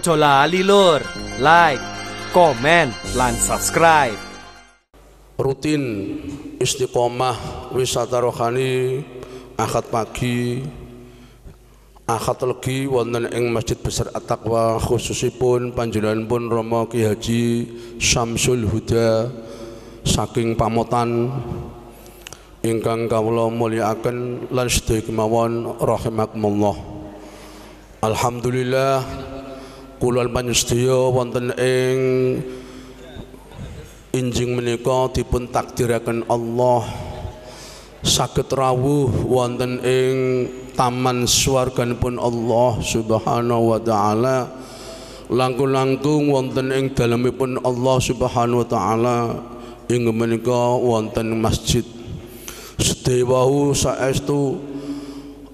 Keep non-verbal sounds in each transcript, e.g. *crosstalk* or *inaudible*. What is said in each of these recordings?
Ojo lali lur, like, komen, lan subscribe. Rutin istiqomah wisata rohani akad pagi akad legi wonten ing Masjid Besar At-Taqwa khususipun panjenenganipun Rama Ki Haji Syamsul Huda saking pamotan ingkang kawula mulyakaken lan sedaya kemawon rahimakumullah Alhamdulillah kulal panjustio wonten eng, injing menika dipun takdirakan Allah sakit rawuh wonten eng, taman pun Allah Subhanahu wa taala langkung-langkung wonten ing dalemipun Allah Subhanahu wa taala ing menika wonten masjid sedewahu saestu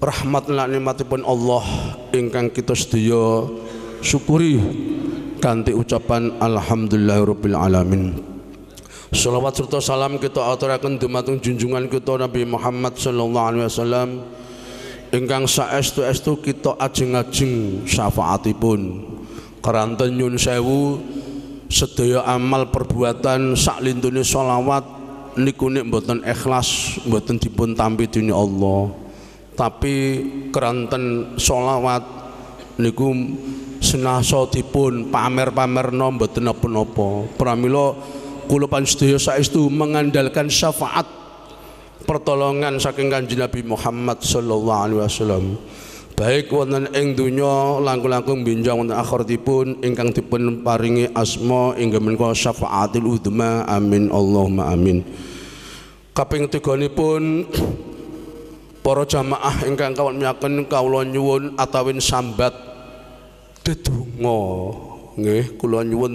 rahmat lan nikmatipun Allah ingkang kita sedaya syukuri kanti ucapan alhamdulillahirabbil alamin Salawat serta salam kita aturakan dumateng junjungan kita Nabi Muhammad sallallahu alaihi wasallam ingkang saestu-estu kita ajeng-ajeng syafaatipun keranten nyun sewu sedaya amal perbuatan lintune selawat niku nek mboten ikhlas mboten dipun tampi dening Allah tapi keranten selawat niku senasotipun pamer-pamer mboten napa-napa pramila kula pansedaya saestu mengandalkan syafaat pertolongan saking kanjeng Nabi Muhammad sallallahu alaihi wasallam baik wonten ing donya langkung-langkung binjang wonten akhiratipun ingkang dipun paringi asma inggih menika syafaatil udhma amin Allahumma amin kaping tiganipun para jamaah ingkang kawon miyaken kawula nyuwun atawin sambat dedonga nggih kula nyuwun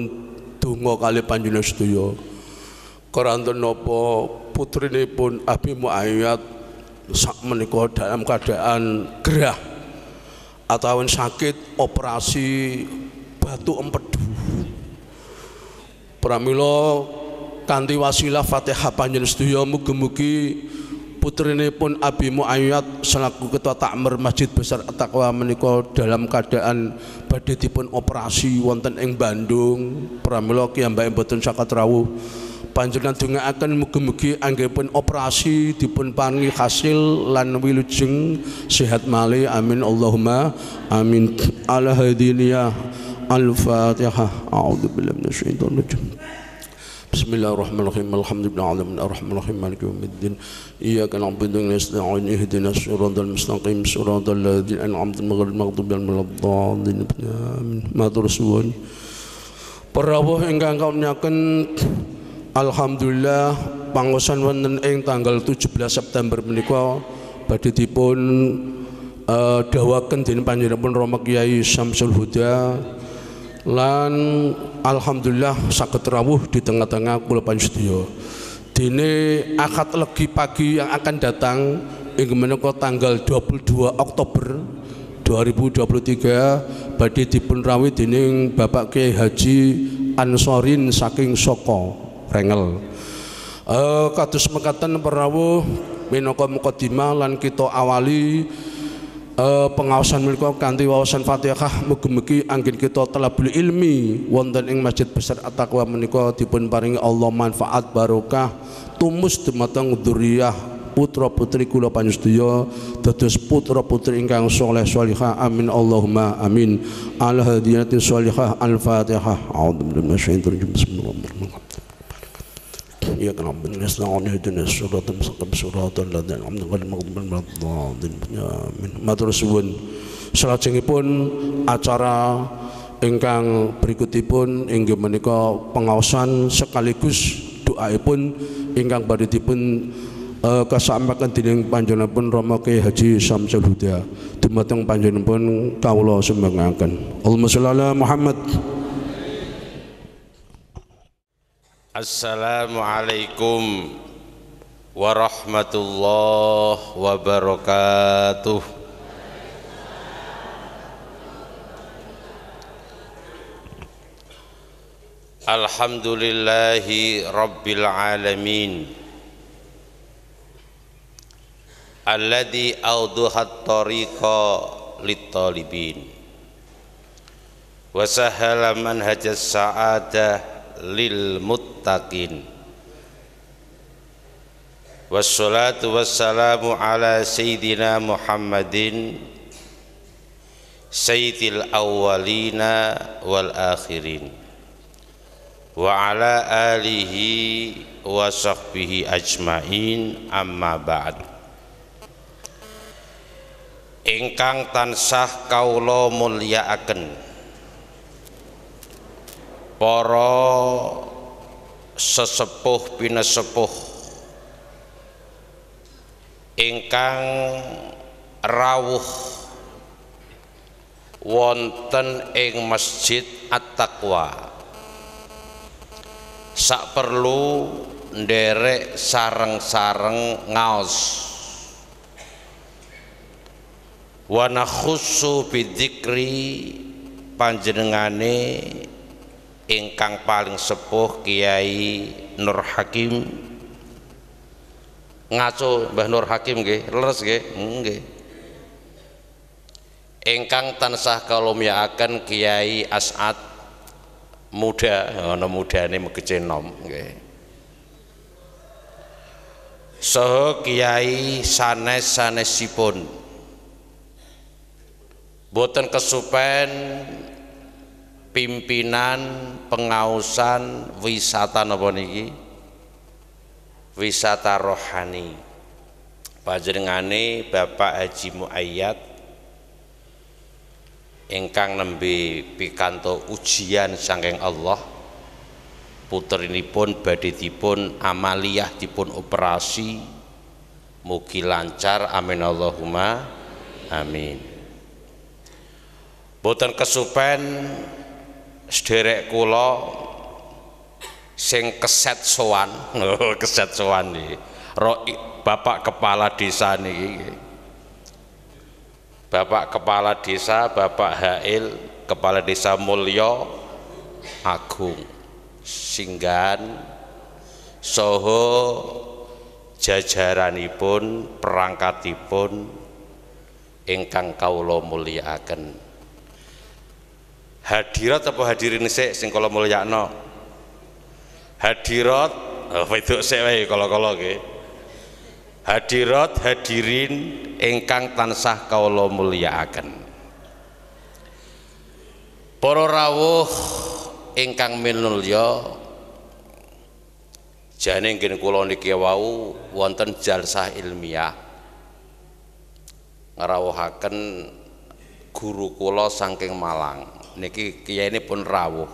donga kalih panjenengan sedaya karanten napa putrinipun Abi Muayyad sak menika dalam keadaan gerah atau sakit operasi batu empedu pramila kanthi wasilah Fatihah panjenengan sedaya mugi-mugi pun Abi Muayyad selaku ketua takmir Masjid Besar Takwa taqwa menika dalam keadaan badhe dipun operasi wonten ing Bandung pramila baik mboten sakat rawuh panjenengan dongaaken mugi-mugi pun operasi dipun paringi hasil lan wilujeng sehat mali amin Allahumma amin ala hadiniyah al-fatihah a'udzubillahi minasyaitonir rajim Bismillahirrahmanirrahim. Alhamdulillahirrahmanirrahim. Maliki alhamdulillah pangosan wonten ing tanggal 17 September menika badhe dipun eh, dawaken dening panjenenganipun Rama Kiai Samsul Huda lan alhamdulillah sakit rawuh di tengah-tengah kulapan sedia dini akad legi pagi yang akan datang ing menika tanggal 22 Oktober 2023 badhe dipun rawuh dening Bapak Kiai Haji Ansorin saking Soko Rengel. Eh uh, kados mekaten perawuh minangka mukadimah lan kita awali uh, pengawasan menika kanti wawasan Fatihah mugi-mugi anggen kita beli ilmi wonten ing Masjid Besar ataqwa taqwa menika dipun paringi Allah manfaat barokah tumus dumateng dzurriah putra putri kula panjenengan dados putra putri ingkang saleh salihah amin Allahumma amin al hadiyatin salihah al fatihah a'udzu billahi minasyaitonir rajim bismillahirrahmanirrahim إياك نعبد ونستعين اهدنا الصراط المستقيم صراط الذين أنعمت عليهم غير المغضوب عليهم آمين matur suwun salajengipun acara ingkang berikutipun inggih menika pengaosan sekaligus doaipun ingkang badhe dipun uh, eh, kasampaken dening panjenenganipun Rama Kyai Haji Samsul Huda dumateng panjenenganipun kawula sumbengaken Allahumma Muhammad Assalamualaikum warahmatullahi wabarakatuh Alhamdulillahi rabbil alamin Alladhi awduhat tariqa littalibin Wasahala manhajas sa'adah lil muttaqin wassalatu wassalamu ala sayyidina muhammadin sayyidil awwalina wal akhirin wa ala alihi wa sahbihi ajmain amma ba'd ingkang tansah kaula mulyakaken para sesepuh pinesepuh ingkang rawuh wonten ing Masjid At-Taqwa sak perlu nderek sareng-sareng ngaos wa khusu bidikri panjenengane ingkang paling sepuh Kiai Nur Hakim ngaco Mbah Nur Hakim nggih leres nggih mm, nggih ingkang tansah kalumyakaken Kiai As'ad muda ana mudane megece nom nggih saha Kiai sanes-sanesipun boten kesupen pimpinan pengausan wisata napa niki wisata rohani panjenengane Bapak Haji Muayyad ingkang nembe pikanto ujian saking Allah putrinipun badhe dipun amaliyah dipun operasi mugi lancar amin Allahumma amin boten kesupen sederek kula sing keset sowan *laughs* keset sowan iki bapak kepala desa niki bapak kepala desa bapak Hail kepala desa Mulyo Agung Singgan Soho jajaranipun perangkatipun ingkang kawula mulyakaken hadirat apa hadirin sik sing kala mulyakno hadirat oh, wedok sik wae kala-kala hadirat hadirin ingkang tansah kawula mulyakaken para rawuh ingkang minulya jane nggih kula niki wau wonten jalsah ilmiah ngrawuhaken guru kula saking Malang niki kiai pun rawuh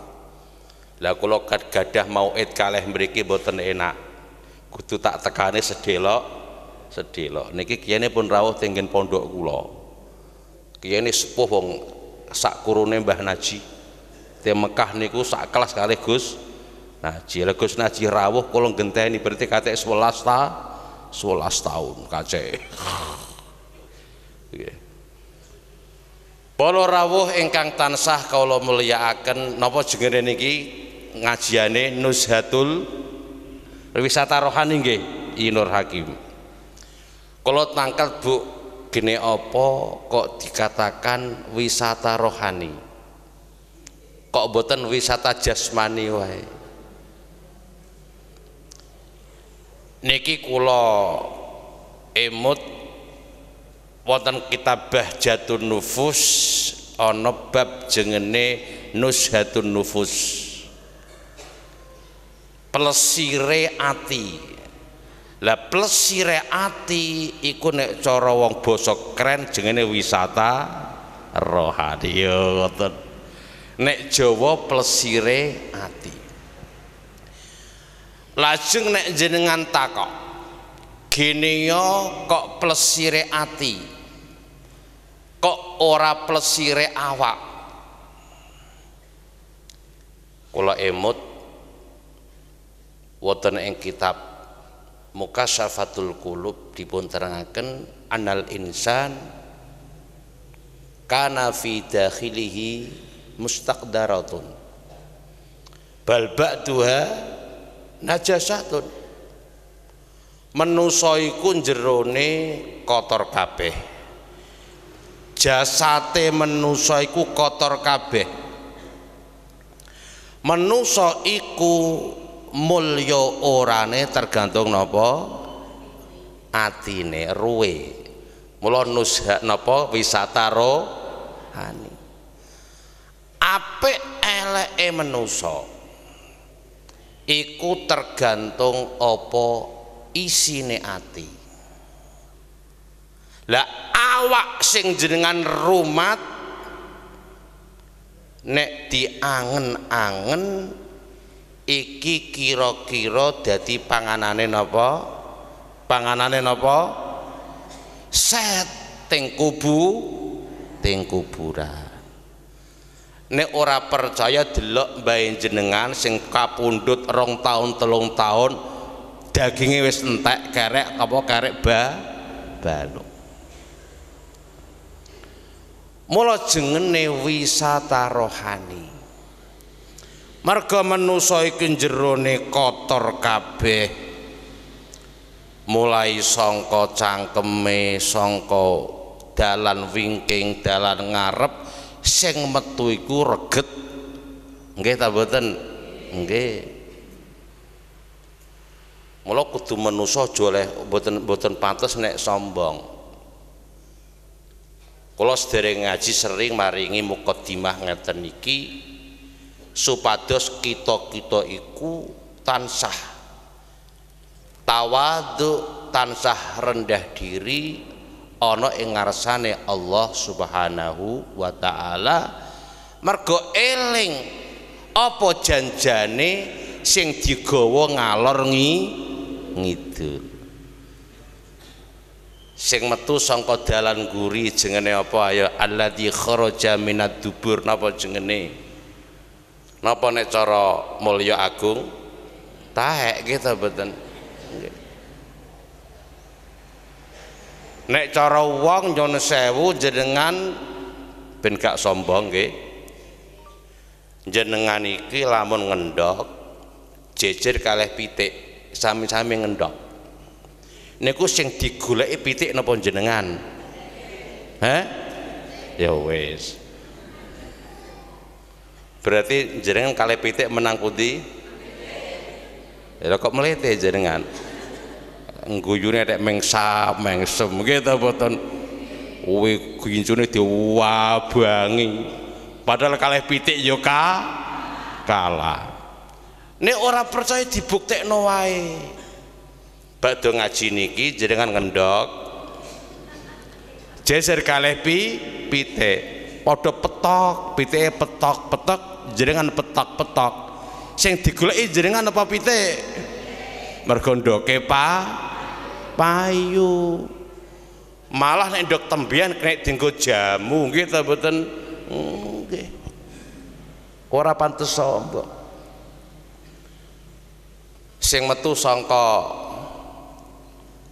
lah kalau kad gadah mau ed kalah mereka boten enak kudu tak tekane sedelok sedelok niki kiai pun rawuh tinggin pondok kulo kiai sepuh wong sak kurune mbah naji di Mekah niku sak kelas kali Gus Naji lah Gus Naji rawuh kalau genteni berarti katanya sebelas ta sebelas tahun kacek *laughs* Polo rawuh ingkang tansah kawula mulyakaken napa jengene niki ngajiane Nuzhatul Wisata Rohani nggih Inur Hakim. kalau tangkat Bu gene apa kok dikatakan wisata rohani? Kok boten wisata jasmani wae? Niki kula emut wonten kitabah jatun nufus ana bab jengene nushatun nufus plesire ati lah plesire ati iku nek cara wong basa keren jengene wisata rohani yo iya, ngoten nek Jawa plesire ati lajeng nek jenengan takok gene kok plesire ati kok ora plesire awak kula emut wonten ing kitab Mukasyafatul Qulub dipunterangaken anal insan kana fi dakhilihi mustaqdaratun bal ba'duha najasatun menusa iku jerone kotor kabeh jasate menusa iku kotor kabeh menusa iku mulya orane tergantung nopo, atine ruwe mula nusha nopo wisata rohani apik eleke menusa iku tergantung apa isine ati lah awak sing jenengan rumat nek diangen-angen iki kira-kira dadi panganane napa panganane napa set teng kubu teng kuburan nek ora percaya delok mbahe jenengan sing kapundhut rong tahun telung tahun dagingnya wis entek kerek apa kerek ba baluk mula jengene wisata rohani merga manusa iki jerone kotor kabeh mulai sangka cangkeme sangka dalan wingking dalan ngarep sing metu iku reget nggih ta mboten nggih mula kudu manusa aja oleh boten boten pantes nek sombong kula sedereng ngaji sering maringi mukadimah ngeten iki supados kita-kita iku tansah tawadhu tansah rendah diri ana ing ngarsane Allah Subhanahu wa taala mergo eling apa janjane sing digawa ngalor ngi sing metu saka dalan guri jengene apa ya alladzi kharaja minad dubur napa jengene napa nek cara mulya agung tahek kita beten nek cara wong jonesewu sewu jenengan ben gak sombong nggih jenengan iki lamun ngendok jejer kalih pitik sami-sami ngendok niku sing digoleki pitik napa jenengan Hah ya wis berarti jenengan kali pitik menang pundi ya kok melete jenengan Ngguyune tek mengsap mengsem gitu boten kuwi gincune diwabangi padahal kalih pitik ya ka kalah nek ora percaya dibuktekno wae batu ngaji niki jenengan ngendok. Jeser kalepi pite, podo petok, pite petok-petok, jenengan petok-petok. Sing digoleki jenengan apa pite, Mergo kepa, payu. Malah nek ndok tembian kena dinggo jamu nggih ta mboten? Nggih. Ora pantes sombong. Sing metu sangka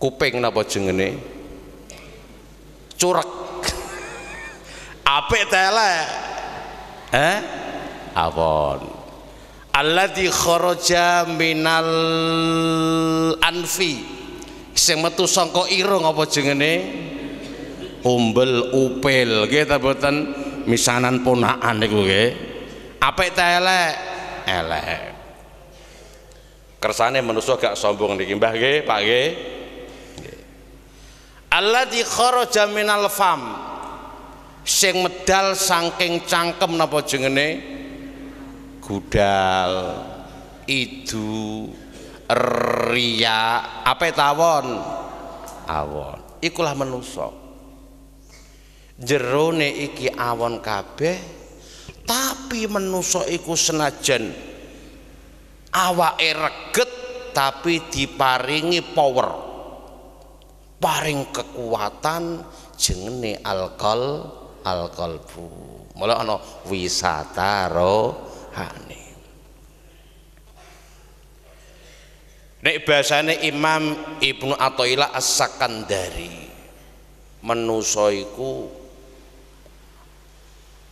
kuping napa jengene curek apik telek eh awon alladzi kharaja minal anfi sing metu saka irung apa jengene umbel upil nggih ta boten misanan ponakan niku nggih apik ta elek elek kersane manusa gak sombong niki mbah nggih pak nggih Allah alladzi kharaja minal fam sing medal saking cangkem napa jengene gudal idu ria apa tawon awon ikulah menuso jerone iki awon kabeh tapi menuso iku senajan awa reget tapi diparingi power paring kekuatan jengene alkohol bu malah ana wisata rohani nek bahasane Imam Ibnu Athaillah As-Sakandari menusa iku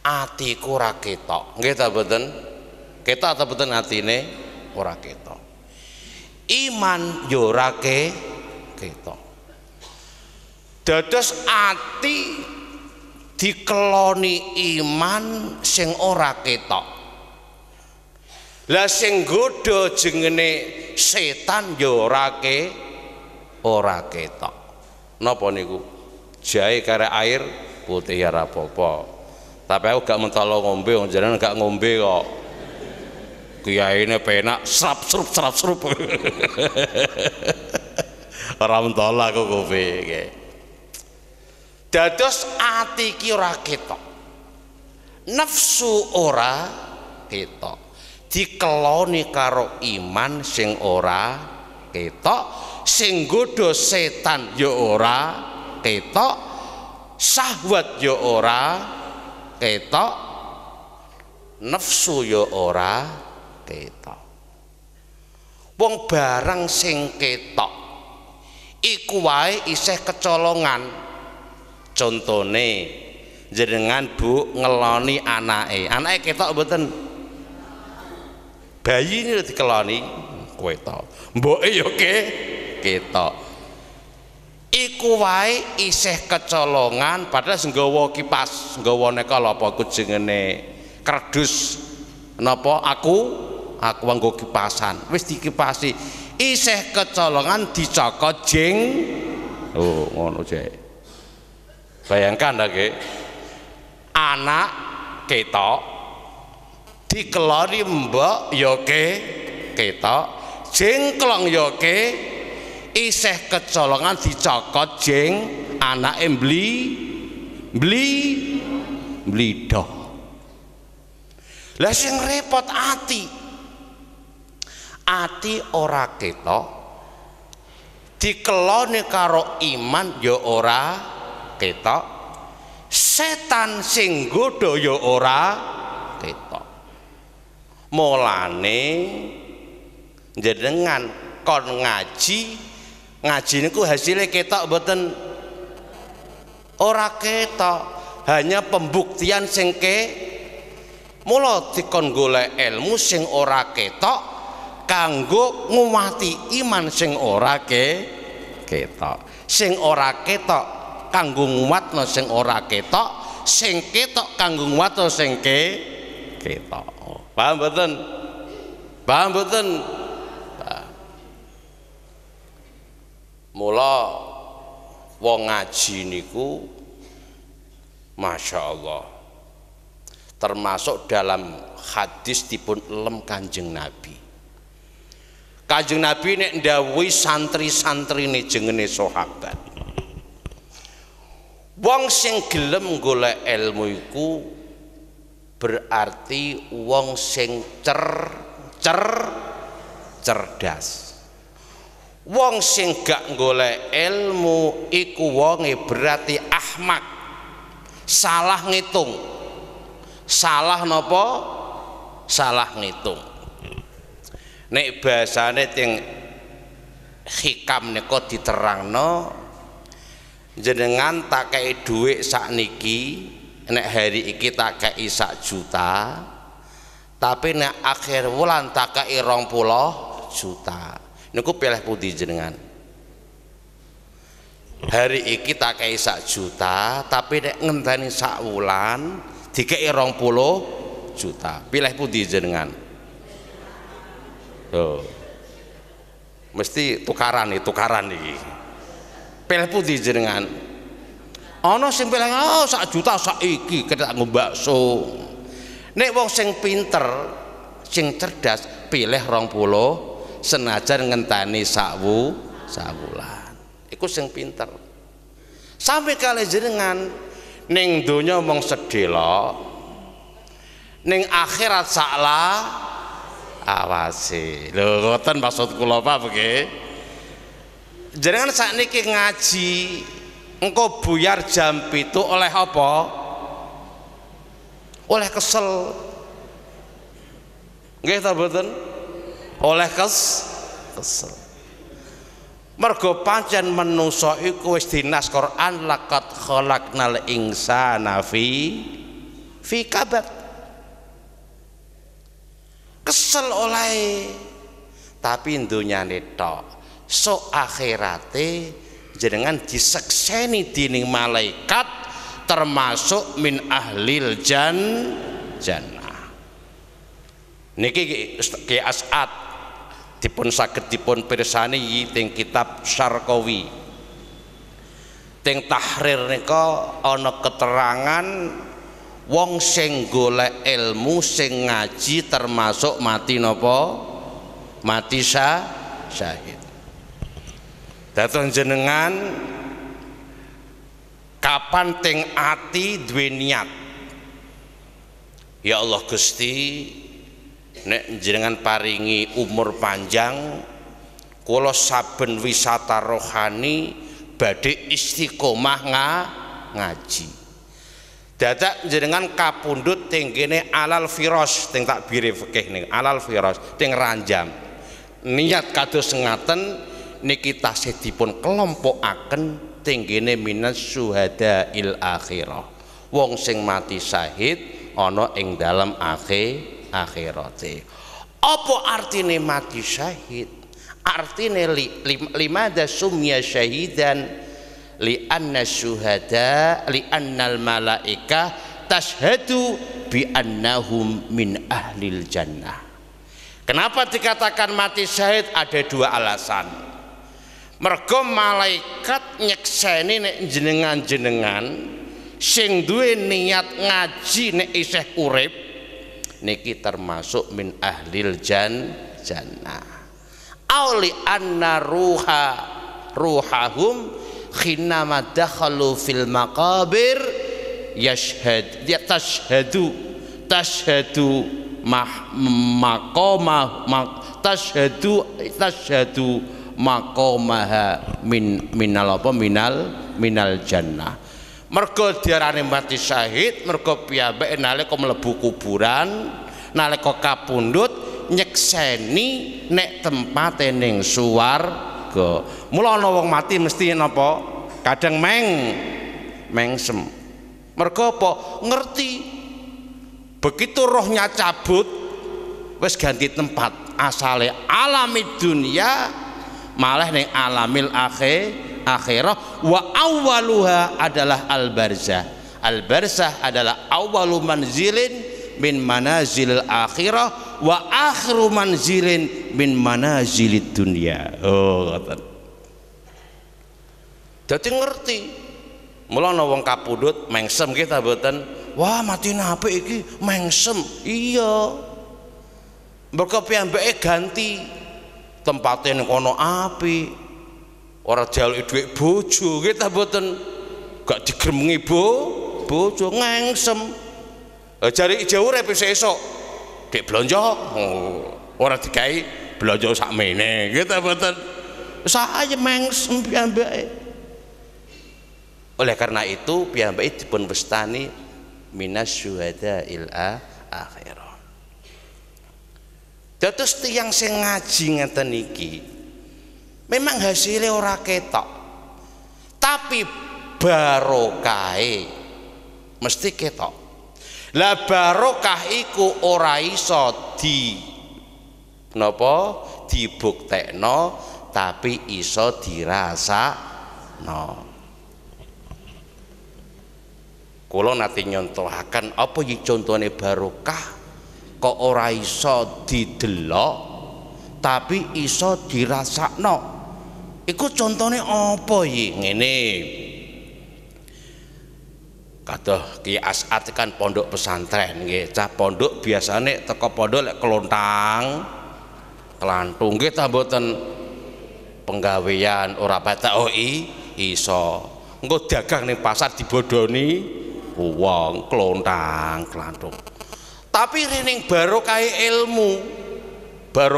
atiku ora ketok nggih ta kita ketok ta mboten atine ora ketok iman yo ora ketok dados ati dikeloni iman sing ora ketok lah sing godha jengene setan yo ya ora ke ora ketok napa niku jahe kare air putih ya rapopo tapi aku gak mentolo ngombe wong gak ngombe kok kiai ini penak serap serup serap serup *laughs* orang mentolo aku kopi kayak dados ati ki ora ketok nafsu ora ketok dikeloni karo iman sing ora ketok sing godho setan ya ora ketok syahwat ya ora ketok nafsu ya ora ketok wong barang sing ketok iku wae isih kecolongan contone jenengan bu ngeloni anake anake ketok mboten bayi ini dikeloni kowe to e ya ke ketok iku wae isih kecolongan padahal nggawa kipas nggawa neka apa ku jengene kerdus napa aku aku nganggo kipasan wis dikipasi isih kecolongan dicokot jeng oh ngono cek bayangkan lagi anak ketok dikelori mbok yoke ya, ketok jengklong yoke ya, iseh kecolongan dicokot jeng anak embli beli doh. lah sing repot ati ati ora ketok dikelone karo iman yo ya ora ketok setan sing godha ya ora ketok mulane jenengan kon ngaji ngaji niku hasilnya ketok mboten ora ketok hanya pembuktian sing ke mula dikon golek ilmu sing ora ketok kanggo nguwati iman sing ora ke ketok sing ora ketok kanggung no sing ora ketok sing ketok kanggung no sing ke ketok paham betul paham betul mula wong ngaji niku Masya Allah termasuk dalam hadis dipun lem kanjeng Nabi kanjeng Nabi nek ndawuhi santri-santrine santri jengene sahabat wong sing gelem golek ilmu iku berarti wong sing cer cer cerdas wong sing gak golek ilmu iku wonge berarti ahmak salah ngitung salah nopo salah ngitung nek bahasane ting hikam nika diterangno jenengan tak kei duit sak niki nek hari iki tak kei sak juta tapi nek akhir wulan tak kei rong puluh juta niku pilih putih jenengan hari iki tak kei sak juta tapi nek ngenteni sak wulan dikei rong puluh juta pilih putih jenengan tuh mesti tukaran nih tukaran nih Pilih putih jenengan. Ana sing pilih ah, oh, sak juta sak iki ketak nggo bakso. Nek wong sing pinter, sing cerdas pilih rong puluh senajan ngenteni sakwu sawulan. Iku sing pinter. Sampai kali jenengan ning donya mung sedelok. neng akhirat saklah awasi. Lho ngoten maksud kula Pak nggih jenengan niki ngaji engkau buyar jam itu oleh apa oleh kesel nggih ta betul? oleh kes kesel mergo pancen menungso iku wis dinas Quran laqad khalaqnal insana fi fi kabat kesel oleh tapi dunyane tok so akhirate jenengan disekseni dining malaikat termasuk min ahlil jan jannah niki Ki As'ad dipun saged dipun pirsani ting kitab Syarqawi ting tahrir niko ono keterangan wong sing golek ilmu sing ngaji termasuk mati nopo mati sah syahid datang jenengan kapan teng ati dua niat. Ya Allah Gusti, nek jenengan paringi umur panjang, kulo saben wisata rohani badhe istiqomah nga, ngaji. Dadak jenengan kapundut teng kene alal firas teng biri fikih ning alal virus teng ranjam. Niat kados ngaten niki tasih dipun kelompokaken tinggine minas suhada il akhirah wong sing mati syahid ana ing dalam akhir akhirate apa artine mati syahid artine li, li, ada sumya syahidan li anna syuhada li annal malaika tashhadu bi annahum min ahlil jannah kenapa dikatakan mati syahid ada dua alasan mergo malaikat nyekseni nek jenengan-jenengan sing duwe niat ngaji nek isih urip niki termasuk min ahlil jan jannah auli anna ruha ruhahum khinna madakhalu fil maqabir yashhad ya tashhadu tashhadu mah maqama mak, tashhadu tashhadu maqamaha min minal apa minal minal jannah mergo diarani mati syahid mergo piyambake nalika mlebu kuburan nalika kapundhut nyekseni nek tempate ning suwarga mula ana wong mati mesti napa kadang meng mengsem mergo apa ngerti begitu rohnya cabut wis ganti tempat asale alami dunia malah neng alamil akhir akhirah wa awaluhu adalah al barzah al barzah adalah awalu manzilin min manazil akhirah wa akhiru manzilin min manazilid dunia oh ngoten dadi ngerti mula ana wong mengsem kita boten wah mati nape iki mengsem iya mergo piyambake ganti tempatnya yang kono api orang jaluki itu bojo kita buatan gak digremengi bo bojo ngengsem jari jauh rep sesok di belanja oh, ora dikai sak mene kita buatan saya mengsem piambake oleh karena itu di dipun bestani minas syuhada il'a akhir Dados tiyang sing ngaji ngeten iki memang hasilnya ora ketok. Tapi barokahe mesti ketok. Lah barokah iku ora iso di napa dibuktekno tapi iso dirasa no. Kula nanti nyontohaken apa iki contone barokah kok ora iso didelok tapi iso dirasakno iku contohnya apa iki ngene kata Ki As'ad kan pondok pesantren nggih cah pondok biasane teko pondok lek kelontang kelantung nggih ta mboten penggawean ora PTOI oh, iso engko dagang ning pasar dibodoni wong kelontang kelantung tapi baru kaya ilmu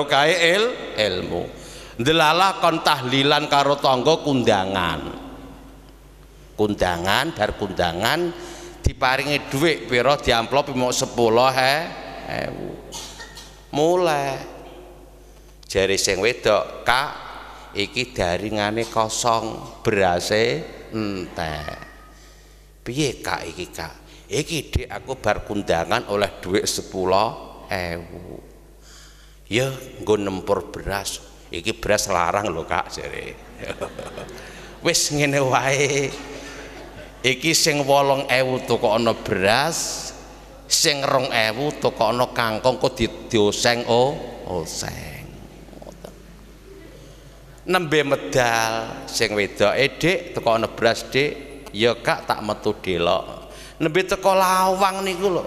kaya il ilmu delalah kon tahlilan karo tonggo kundangan kundangan bar kundangan diparingi duit pira diamplop mau sepuluh ewu mulai jari sing wedok kak iki daringane kosong berase ente piye kak iki kak iki dek aku bar kundangan oleh duit sepuluh ewu ya gue nempur beras iki beras larang lho kak jere *laughs* wis ngene wae iki sing wolong ewu toko ono beras sing rong ewu toko ono kangkung kok dioseng oh oseng nembe medal sing wedoke toko ono beras dek. ya kak tak metu delok Nabi teko lawang niku lho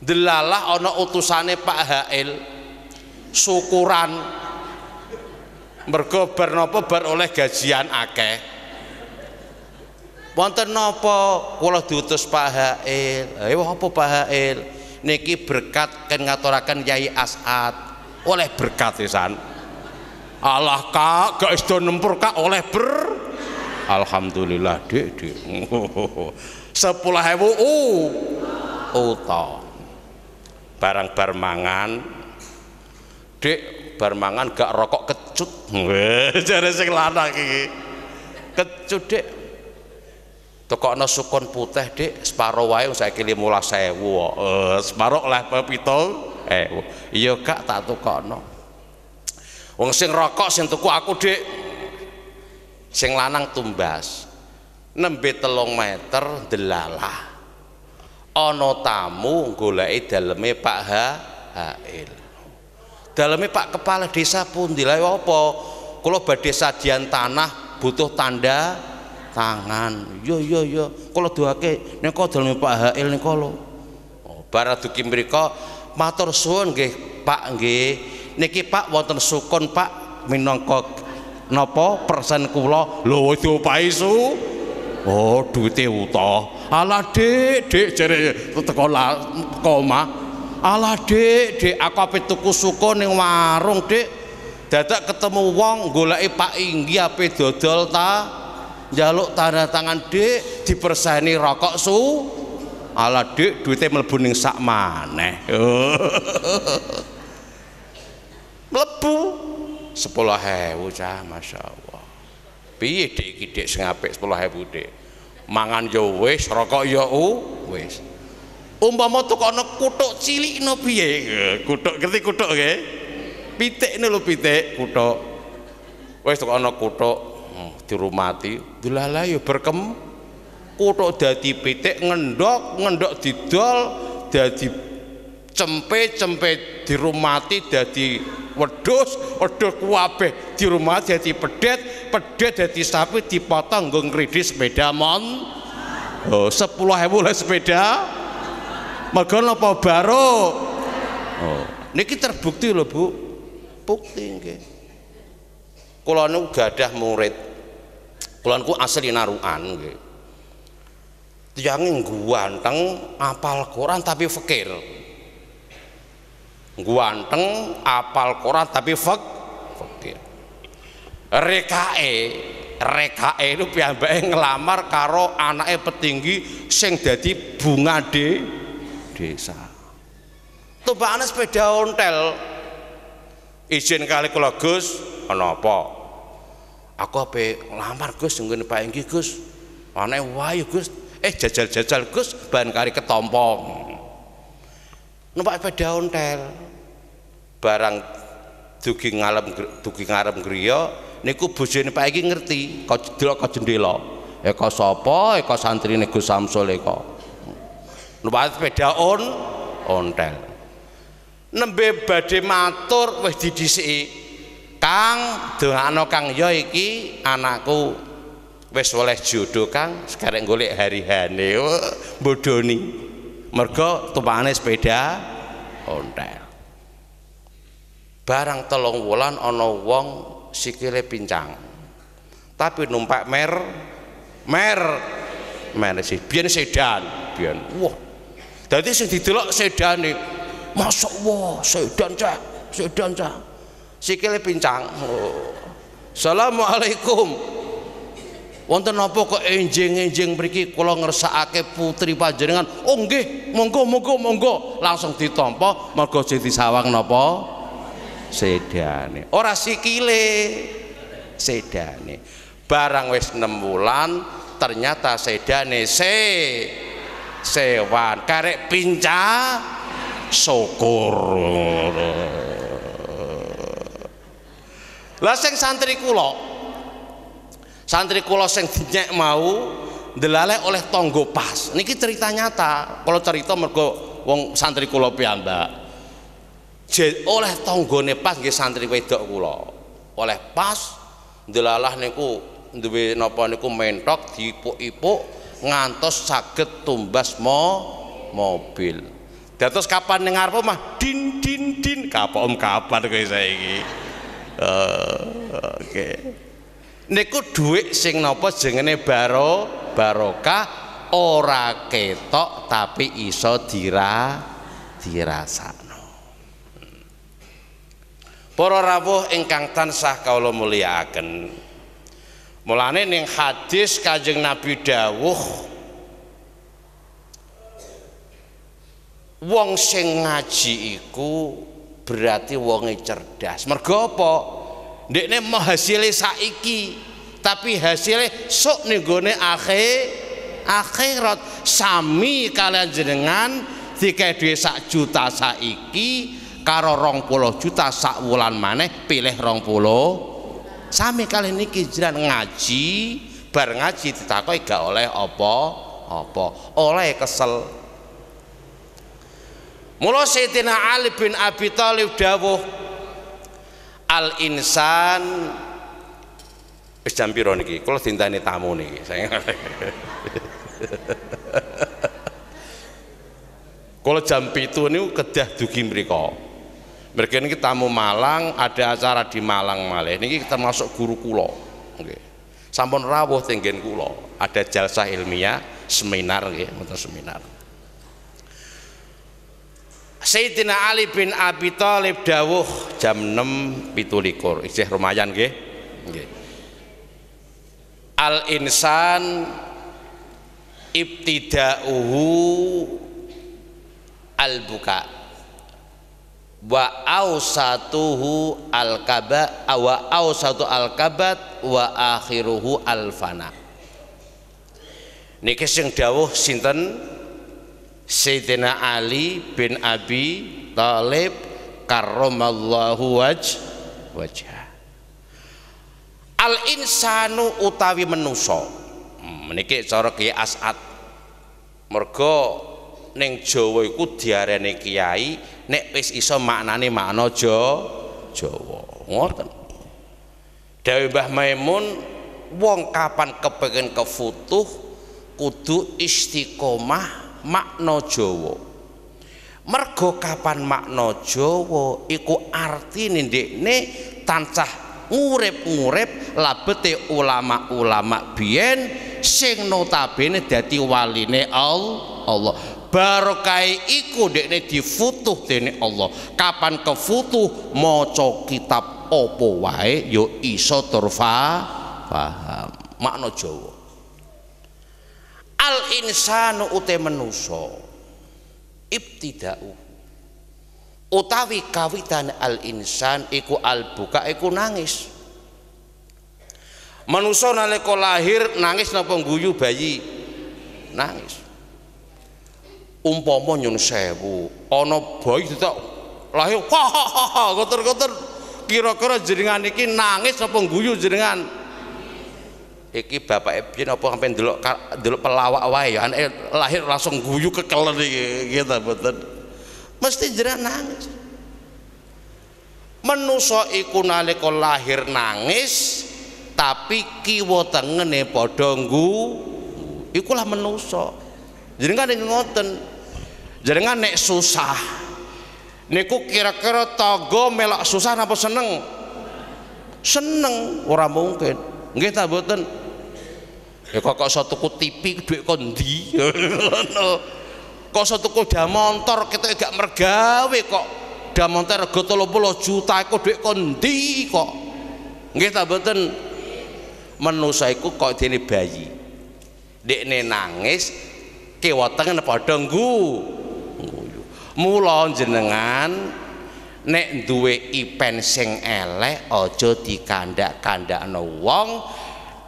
delalah ana utusane Pak Hail syukuran mergo bar napa bar oleh gajian akeh wonten napa kula diutus Pak Hail eh apa Pak Hail niki berkat kan ngaturakan Yai Asad oleh berkat isan Allah kak gak iso nempur kak oleh ber Alhamdulillah dik dik *laughs* sepuluh hewu uh, uto barang bermangan dek bermangan gak rokok kecut *laughs* jare sing lanang iki kecut dek no sukun putih dek wayung wae kirim 15000 saya uh, separo lah 7 eh iya kak tak no, wong sing rokok sing tuku aku dek sing lanang tumbas nembe telung meter delalah ono tamu goleki daleme Pak ha Hail daleme Pak kepala desa pun dilai ya apa kula badhe sadian tanah butuh tanda tangan yo yo yo kula doake nika daleme Pak Hail nika lho oh, baraduki mriku matur suwun nggih Pak ge niki Pak wonten sukun Pak minangka napa persen kula lho Pak paisu oh duite uta ala dik dik jere teko koma ala dik dik aku ape tuku suko ning warung dik dadak ketemu wong goleki Pak Inggi ape dodol ta jaluk tanda tangan dik diperseni rokok su ala dik duite mlebu ning sak maneh *laughs* mlebu sepuluh hewu cah masya piye dik iki dik sing apik 10000 dik mangan ya wis rokok ya wis umpama tukokno kuthuk cilikno piye kuthuk ngerti kuthuk nggih pitikne lho pitik kuthuk wis tukokno kuthuk hmm, dirumati delalah ya berkem kuthuk dadi pitik ngendhok ngendhok didol dadi cempe-cempe dirumati dadi wedhus, wedhus di rumah jadi pedet, pedet jadi sapi dipotong nggo ngridhi sepeda mon. Oh, 10.000 le sepeda. Mergo apa baru, Oh, niki terbukti lho, Bu. Bukti nggih. Kula niku gadah murid. Kula niku asli narukan nggih. gua ganteng, apal koran tapi fakir guanteng apal Quran tapi fak fakir rekae rekae itu bayang ngelamar karo anaknya petinggi sing jadi bunga de desa tumpakane sepeda ontel izin kali kula Gus kenapa aku ape ngelamar Gus ngene Pak Enggi Gus anake wae Gus eh jajal-jajal Gus ban kari ketompong numpak sepeda ontel barang dugi ngalem dugi ngarep griya niku bojone Pak iki ngerti kok delok kok jendela eko ya sapa santri ya santrine Gus Samsul eko ya numpak sepeda on ontel nembe badhe matur wis didhisiki Kang dongakno Kang ya iki anakku wis oleh jodoh Kang sekarang golek hari-hane oh, bodoni mergo tumpane sepeda ontel barang telung wulan ono wong sikile pincang tapi numpak mer mer mer sih biyen sedan biyen wah dadi sing didelok nih masuk wah sedan cah sedan cah sikile pincang oh. Assalamualaikum wonten apa kok enjing-enjing mriki kula ngersakake putri panjenengan oh nggih monggo monggo monggo langsung ditampa mergo sing disawang napa sedane ora sikile sedane barang wis 6 wulan ternyata sedane se sewan karek pinca syukur lah sing santri kula santri kula sing dinyek mau delaleh oleh tonggo pas niki cerita nyata kalau cerita mergo wong santri kula piyambak oleh tanggane pas nggih santri wedok kula oleh pas ndelalah niku duwe napa niku mentok diipuk-ipuk ngantos saged tumbas mo mobil dados kapan ning ngarep mah din din din kapok om kapan kowe saiki uh, oke okay. niku dhuwit sing napa jenenge baro barokah ora ketok tapi iso dira dirasakno para rawuh ingkang tansah kawula mulyakaken mulane ning hadis Kanjeng Nabi dawuh wong sing ngaji iku berarti wonge cerdas mergo apa ndekne mahasile saiki tapi hasilnya sok nenggone akhir akhirat sami kalian jenengan tiga dua sak juta saiki karo rong puluh juta sak wulan maneh pilih rong puluh sami kali niki jiran ngaji bar ngaji ditakoi gak oleh opo opo oleh kesel mulo Sayyidina Ali bin Abi Thalib dawuh al insan wis jam piro niki kula dinteni tamu niki saya *laughs* kula jam itu niku kedah dugi mereka mereka ini mau Malang ada acara di Malang male ini kita masuk guru kulo okay. sampun rawuh tenggen kulo ada jalsa ilmiah seminar nggih seminar Sayyidina Ali bin Abi Thalib dawuh jam 6 pitulikur isih lumayan nggih nggih Al insan ibtida'uhu al buka wa satuhu al kabat wa satu al kabat wa akhiruhu al fana niki sing dawuh sinten Sayyidina Ali bin Abi Talib karramallahu waj wajah al insanu utawi menuso meniki hmm, cara kiai asat mergo Neng Jawa iku diarani kiai nek wis iso maknane makna Jawa ngoten Dewi Mbah Maimun wong kapan kepengen kefutuh kudu istiqomah makna Jawa mergo kapan makna Jawa iku artine ndekne tancah ngurep-ngurep labete ulama-ulama biyen sing notabene dadi waline Allah barokai iku dekne difutuh dening Allah kapan kefutuh maca kitab opo wae yo ya iso turfa paham makna Jawa al insanu ute menusa ibtidau utawi kawitan al insan iku al buka iku nangis manusa nalika lahir nangis nopo guyu bayi nangis umpama nyun sewu ana bayi ditak lahir kotor-kotor kira-kira jenengan iki nangis apa guyu jenengan iki bapak biyen apa sampe ndelok ndelok pelawak wae ya lahir langsung guyu kekelen iki gitu mboten mesti jenengan nangis menusa iku nalika lahir nangis tapi kiwa tengene padha ngu ikulah menusa jenengan ngoten jenengan nek susah niku kira-kira togo melak susah apa seneng seneng ora mungkin nggih ta mboten ya kok kok satu ku tipi duit kondi *laughs* kok satu ku dah motor kita gak mergawe kok dah motor rego 30 juta iku duit kondi kok nggih ta mboten manusa iku kok dene bayi dekne nangis kewatenge padha nggu mula jenengan nek duwe ipen sing elek ojo dikandak-kandakno wong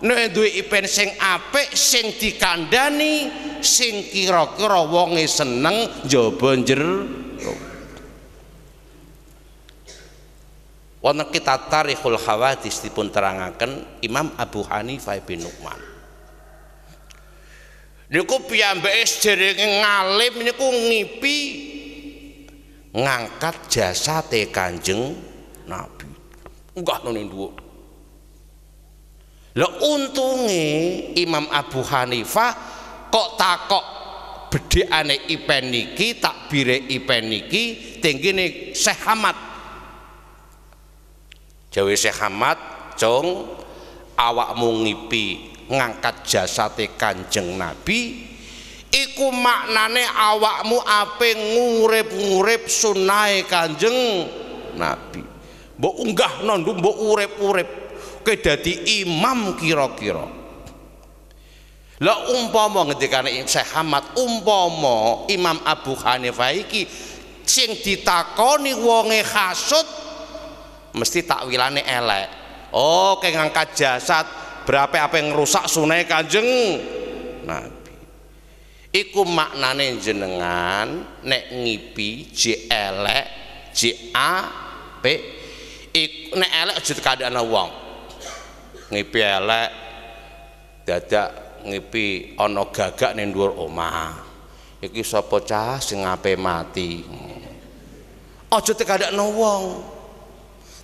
nek duwe ipen sing apik sing dikandani sing kira-kira wonge seneng njaba jero wonten kita tarikhul hawadis dipun terangaken Imam Abu Hanifah bin Nu'man niku piyambake sedherenge ngalim niku ngipi ngangkat jasa te kanjeng nabi enggak noning dua lo untunge Imam Abu Hanifah kok takok bedi ane ipeniki tak ipen ipeniki tinggi nih sehamat Jawa sehamat Ahmad cung awakmu ngipi ngangkat jasate Kanjeng Nabi iku maknane awakmu ape ngurep-ngurep sunai Kanjeng Nabi. Mbok unggah nondu mbok urip urep ke dadi imam kira-kira. Lah umpama ngendikane Syekh Ahmad, umpama Imam Abu Hanifah iki sing ditakoni wonge hasud mesti takwilane elek. Oh, kengangkat jasad berapa apa yang rusak sunai kanjeng. Nah, iku maknane jenengan nek ngipi je elek je P. iku nek elek aja ana wong ngipi elek dadak ngipi ana gagak ning dhuwur omah iki sapa cah sing ape mati aja ana wong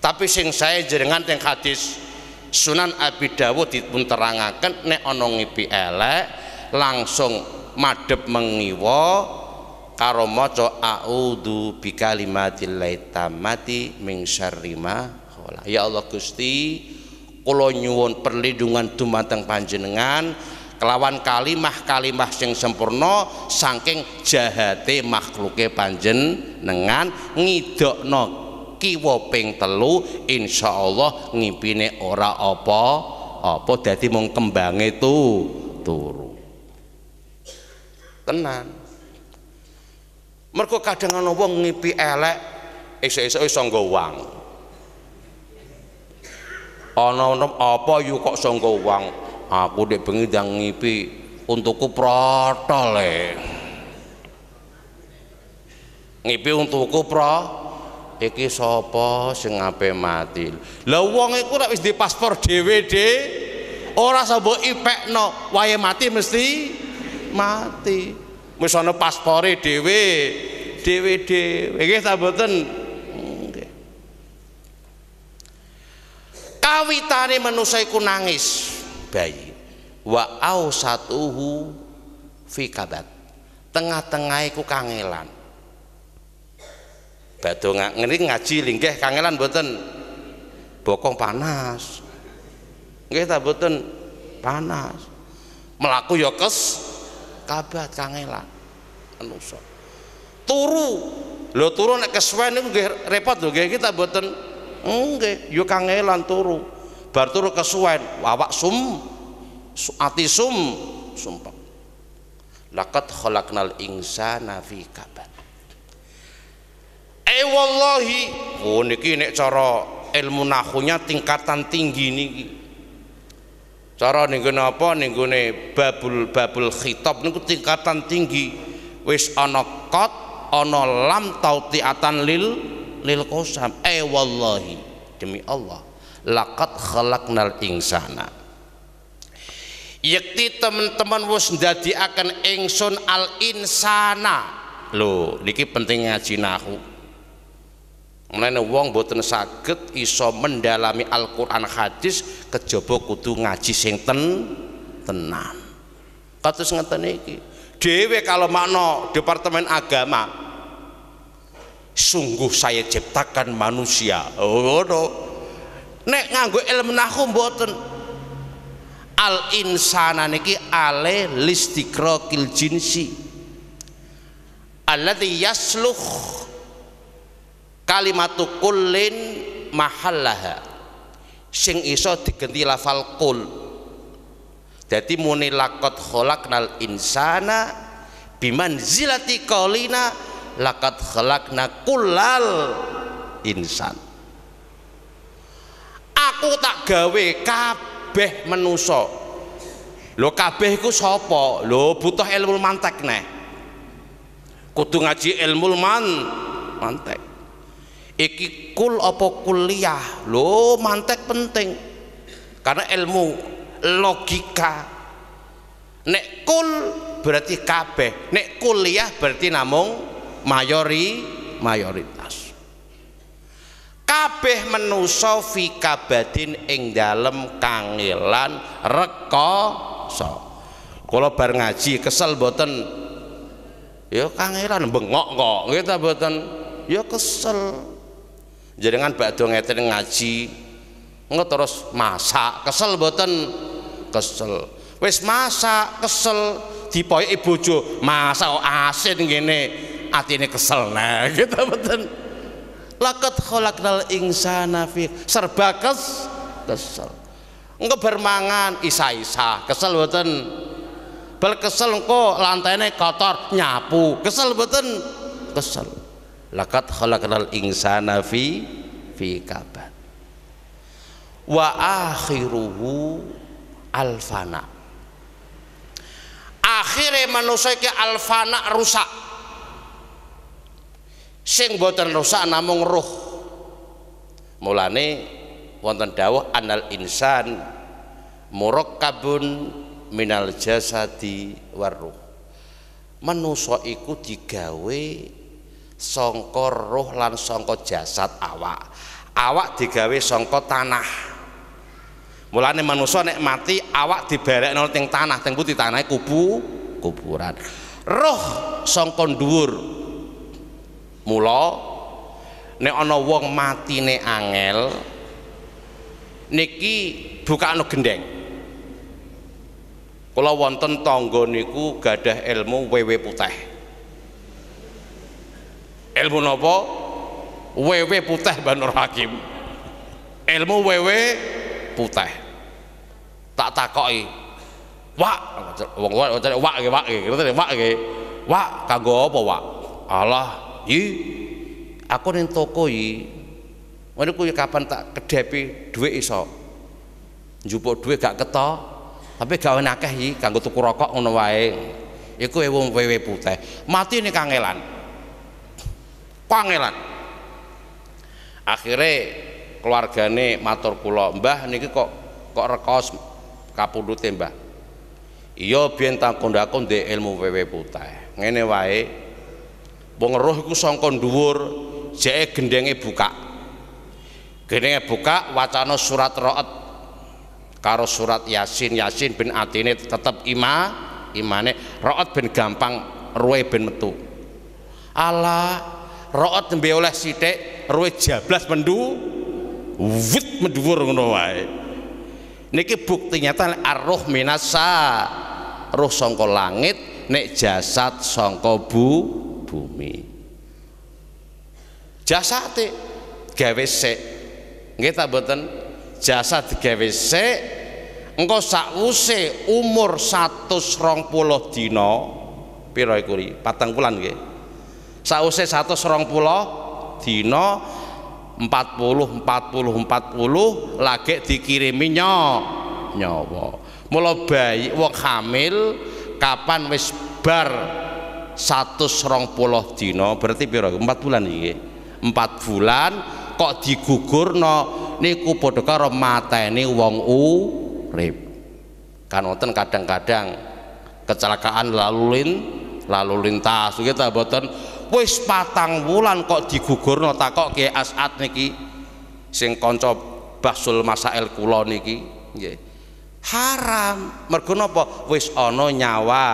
tapi sing saya jenengan teng hadis Sunan Abi Dawud dipun terangaken nek ana ngipi elek langsung Madep mengiwo karo maca a'udzu bikalimatillah tamati min syarri ya Allah Gusti kula nyuwun perlindungan dumateng panjenengan kelawan kalimah-kalimah sing sempurna saking jahate makhluke panjenengan ngidokno kiwa ping telu Allah ngipine ora apa apa dadi mung kembange tu turu tenan mergo kadang ana wong ngipi elek esuk-esuk iso nggo wang ana apa yu kok sangka uang? aku dek bengi ndang ngipi untukku protol e ngipi untukku pro iki sapa sing ape mati Lah wong iku nek wis di paspor dhewe de ora sambok ipekno wae mati mesti mati misalnya ana paspore dhewe dhewe-dhewe nggih ta mboten kawitane manusa nangis bayi wa satuhu fi kabat tengah-tengah iku kangelan badhe ngeri ngaji linggih kangelan mboten bokong panas nggih ta mboten panas melaku ya kes Kabat kangelan manusa turu lo turu nek kesuwen niku nggih repot lho nggih kita mboten nggih yo kangelan turu bar turu kesuwen awak sum ati sum sumpah laqad khalaqnal insana fi kabat eh wallahi oh niki nek cara ilmu nahunya tingkatan tinggi niki cara ning apa ning babul babul khitab niku tingkatan tinggi wis ana kot, ana lam tautiatan lil lil kosam. eh wallahi demi Allah lakat khalaqnal insana yakti teman-teman wis akan ingsun al insana lho niki penting ngaji nahu Mulane wong boten saged iso mendalami Al-Qur'an hadis kejaba kudu ngaji sing ten tenan. Kados ngeten iki. Dhewe kalau makna Departemen Agama sungguh saya ciptakan manusia. Oh, no. Nek nganggo ilmu nahwu mboten. Al insana niki ale kil jinsi. Alladhi yasluh kalimatu kullin mahallaha sing iso digenti lafal kul jadi muni lakot kholaknal insana biman zilati kolina lakat kholakna kulal insan aku tak gawe kabeh menuso lo kabeh ku sopo lo butuh ilmu mantek nih kudu ngaji ilmu man mantek iki kul apa kuliah lo mantek penting karena ilmu logika nek kul berarti kabeh nek kuliah berarti namung mayori mayoritas kabeh menusa fi kabadin ing dalem kangelan rekoso kula bar ngaji kesel boten ya kangelan bengok kok kita gitu boten ya kesel jenengan bakdo ngeten ngaji engko terus masak kesel buatan kesel wis masak kesel dipoyoki bojo masak asin gini, hati ini kesel nah *laughs* gitu boten laqad khalaqnal insana fi serba kes, kesel engko bermangan isa-isa kesel buatan bel kesel engko lantainya kotor nyapu kesel buatan kesel Lakat khalaqnal insana fi fi kabad. Wa akhiruhu alfana. Akhire manusia ke alfana rusak. Sing boten rusak namung roh. Mulane wonten dawuh anal insan murakkabun minal jasadi waruh. Manusa iku digawe songko roh lan sangka jasad awak awak digawe songko tanah mulane manusia nek mati awak dibarek nolting tanah teng putih tanah kubu kuburan roh songko dhuwur mulo nek ana wong matine angel niki anu gendeng kalau wonten tonggoniku niku gadah ilmu wewe putih ilmu nopo wewe putih Banur Hakim ilmu WW putih tak takoki wak wong wak wak wak wak wak ngerti wak ge wak kanggo apa wak Allah i, aku ning toko yi ngene kuwi kapan tak kedepi dhuwit iso njupuk dhuwit gak ketok tapi gak akeh yi kanggo tuku rokok ngono wae iku e wong wewe putih mati ning kangelan pangeran akhirnya keluargane matur kula mbah niki kok kok rekos kapundute mbah iya biyen tak kondakon ndek ilmu wewe putih ngene wae wong roh iku sangka dhuwur jeke gendenge buka gendenge buka wacana surat raat karo surat yasin yasin bin atine tetep ima imane raat ben gampang ruwe ben metu Allah root nembe oleh sithik ruwe jablas mendu wit medhuwur ngono wae niki bukti nyata arruh minasa roh sangka langit nek jasad sangka bu bumi Jasad gawe sik nggih ta mboten jasad gawe sik engko sakwuse umur 120 dina pira iku 4 bulan nggih sause 120 dina 40 40 40 lagi dikirimi nyok nyawa mula bayi wong hamil kapan wis bar pulau dino, berarti biro empat bulan iki empat bulan kok no, niku padha mata ini wong urip kan wonten kadang-kadang kecelakaan lalu lin lalu lintas kita boten wis patang wulan kok digugurno takok Ki asat niki sing kanca Basul masael kula niki nggih haram mergo napa wis ana nyawa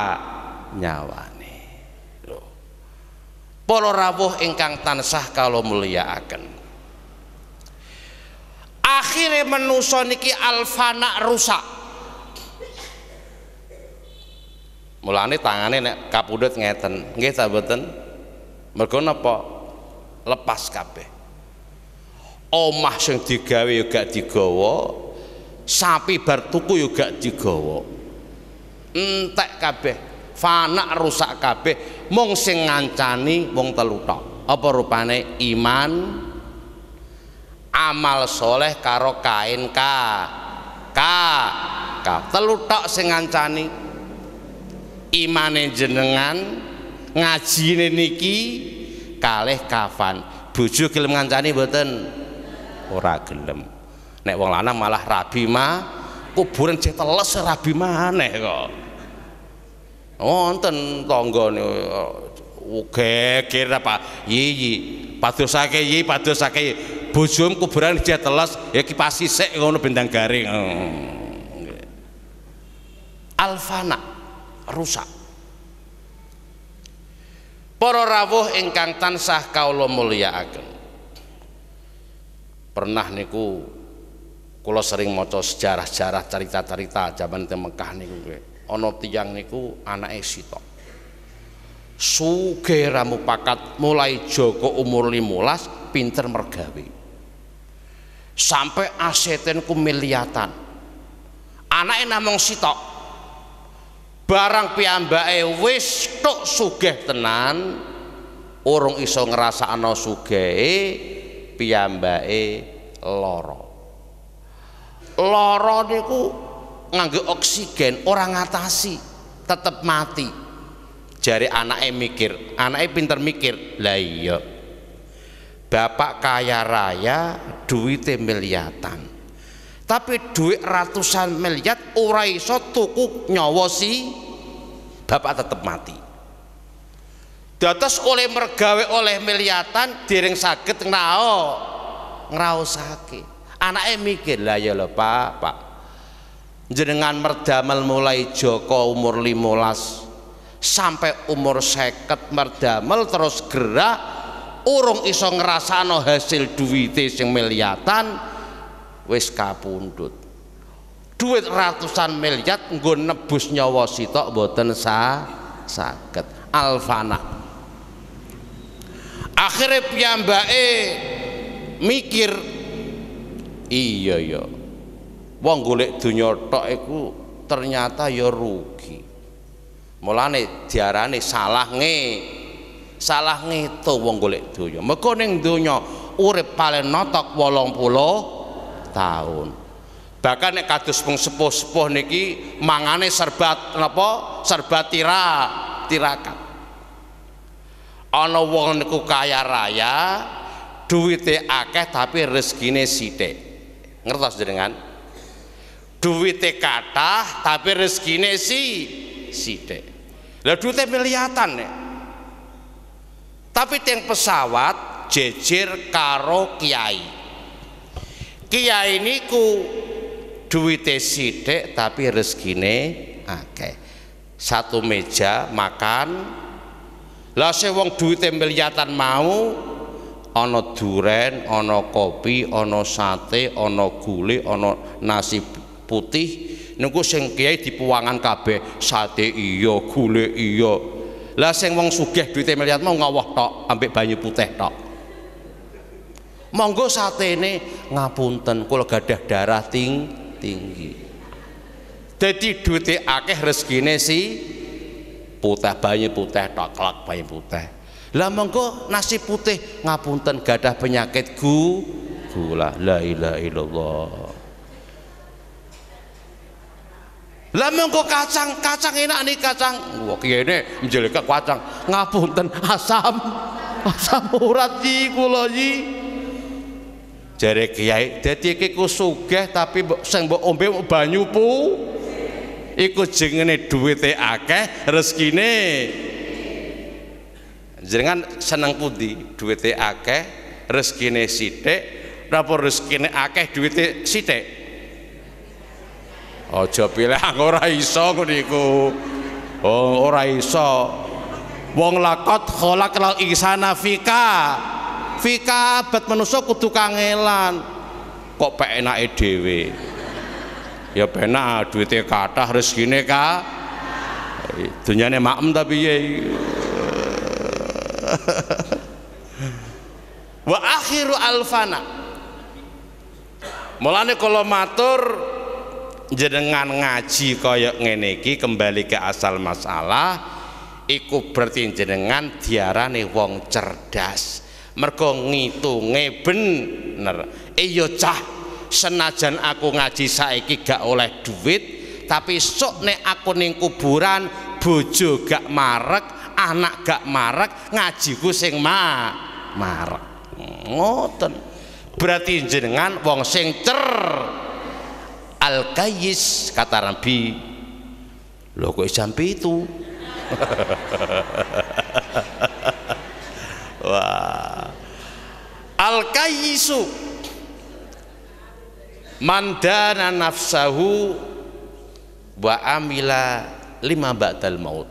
nyawane lho para rawuh ingkang tansah mulia akan akhirnya menuso niki alfana rusak mulane tangane nek kapudhut ngeten nggih ta mergo napa lepas kabeh omah sing digawe yo gak digawa sapi bar tuku yo gak digawa entek kabeh fana rusak kabeh mung sing ngancani wong telu tok apa rupane iman amal soleh karo kain ka ka ka telu tok sing ngancani imane jenengan ngaji niki kalih kafan bojo gelem ngancani mboten ora gelem nek wong lanang malah rabi ma kuburan cek teles rabi maneh kok wonten tanggane geger apa yiyi padosake yi padosake bojom kuburan dia telas ya kipasi sik ngono bendang garing hmm. alfana rusak para rawuh ingkang tansah kawula mulyakaken pernah niku kula sering maca sejarah-sejarah cerita-cerita jaman teng Mekah niku ana tiyang niku anake sitok sugih ramu pakat mulai Joko umur 15 pinter mergawe sampai aseten ku miliatan anake namung sitok barang piyambake wis tok sugih tenan urung iso ngrasakno sugehe piyambake lara lara niku nganggo oksigen orang ngatasi tetep mati jari anake mikir anake pinter mikir lah iya bapak kaya raya duwite miliatan tapi duit ratusan miliar urai iso tuku nyawa si bapak tetep mati Datas oleh mergawe oleh miliatan sakit saged ngerau sakit Anak mikir lah ya lho Pak Pak jenengan merdamel mulai Joko umur 15 sampai umur seket merdamel terus gerak urung iso ngrasakno hasil duwite sing miliatan wis kapundhut duit ratusan miliar nggo nebus nyawa sitok mboten sa saged alfana akhirnya piyambake mikir iya ya wong golek donya tok iku ternyata ya rugi mulane diarani salah nge salah to wong golek donya Meko ning donya urip paling notok 80 tahun bahkan nek kados pun sepuh-sepuh niki mangane serba napa serba tira tirakan ana wong niku kaya raya duwite akeh tapi rezekine sithik ngertos jenengan duwite kathah tapi rezekine si sithik lah duwite miliatan nek tapi teng pesawat jejer karo kiai kiai niku duwite sithik tapi rezekine akeh satu meja makan lah se wong duwite miliatan mau ana duren ana kopi ana sate ana gule, ana nasi putih niku sing kiai dipuwangan kabeh sate iya gule iya lah sing wong sugih duwite miliat mau ngawah tok ambek banyu putih tok monggo sate ini ngapunten kalau gadah darah ting tinggi Jadi duitnya akeh rezekine si putih banyak putih toklak banyak putih lah monggo nasi putih ngapunten gadah penyakit gu gula la ilaha illallah lah monggo kacang kacang enak nih kacang wah ini menjelek kacang ngapunten asam asam urat ji kula jare kiai jadi iki ku tapi sing mbok ombe banyu pu iku jengene duwite akeh rezekine jenengan seneng pundi duwite akeh rezekine sithik napa rezekine akeh duwite sithik aja pilih ora iso niku oh ora iso wong lakot lal insana fika fi kabat manusia kudu kangelan kok penake dhewe ya penak duwite kathah rezekine ka dunyane maem tapi ya *laughs* wa akhiru alfana mulane kalau matur jenengan ngaji kaya ngene iki kembali ke asal masalah iku berarti jenengan diarani wong cerdas mergo ngitunge bener iya cah senajan aku ngaji saiki gak oleh duit tapi sok nek aku ning kuburan bojo gak marek anak gak marek ngajiku sing ma marek ngoten berarti jenengan wong sing cer al kayis kata Nabi lo kok sampai itu *laughs* wah al kayisu Mandana nafsahu Wa amila lima ba'dal maut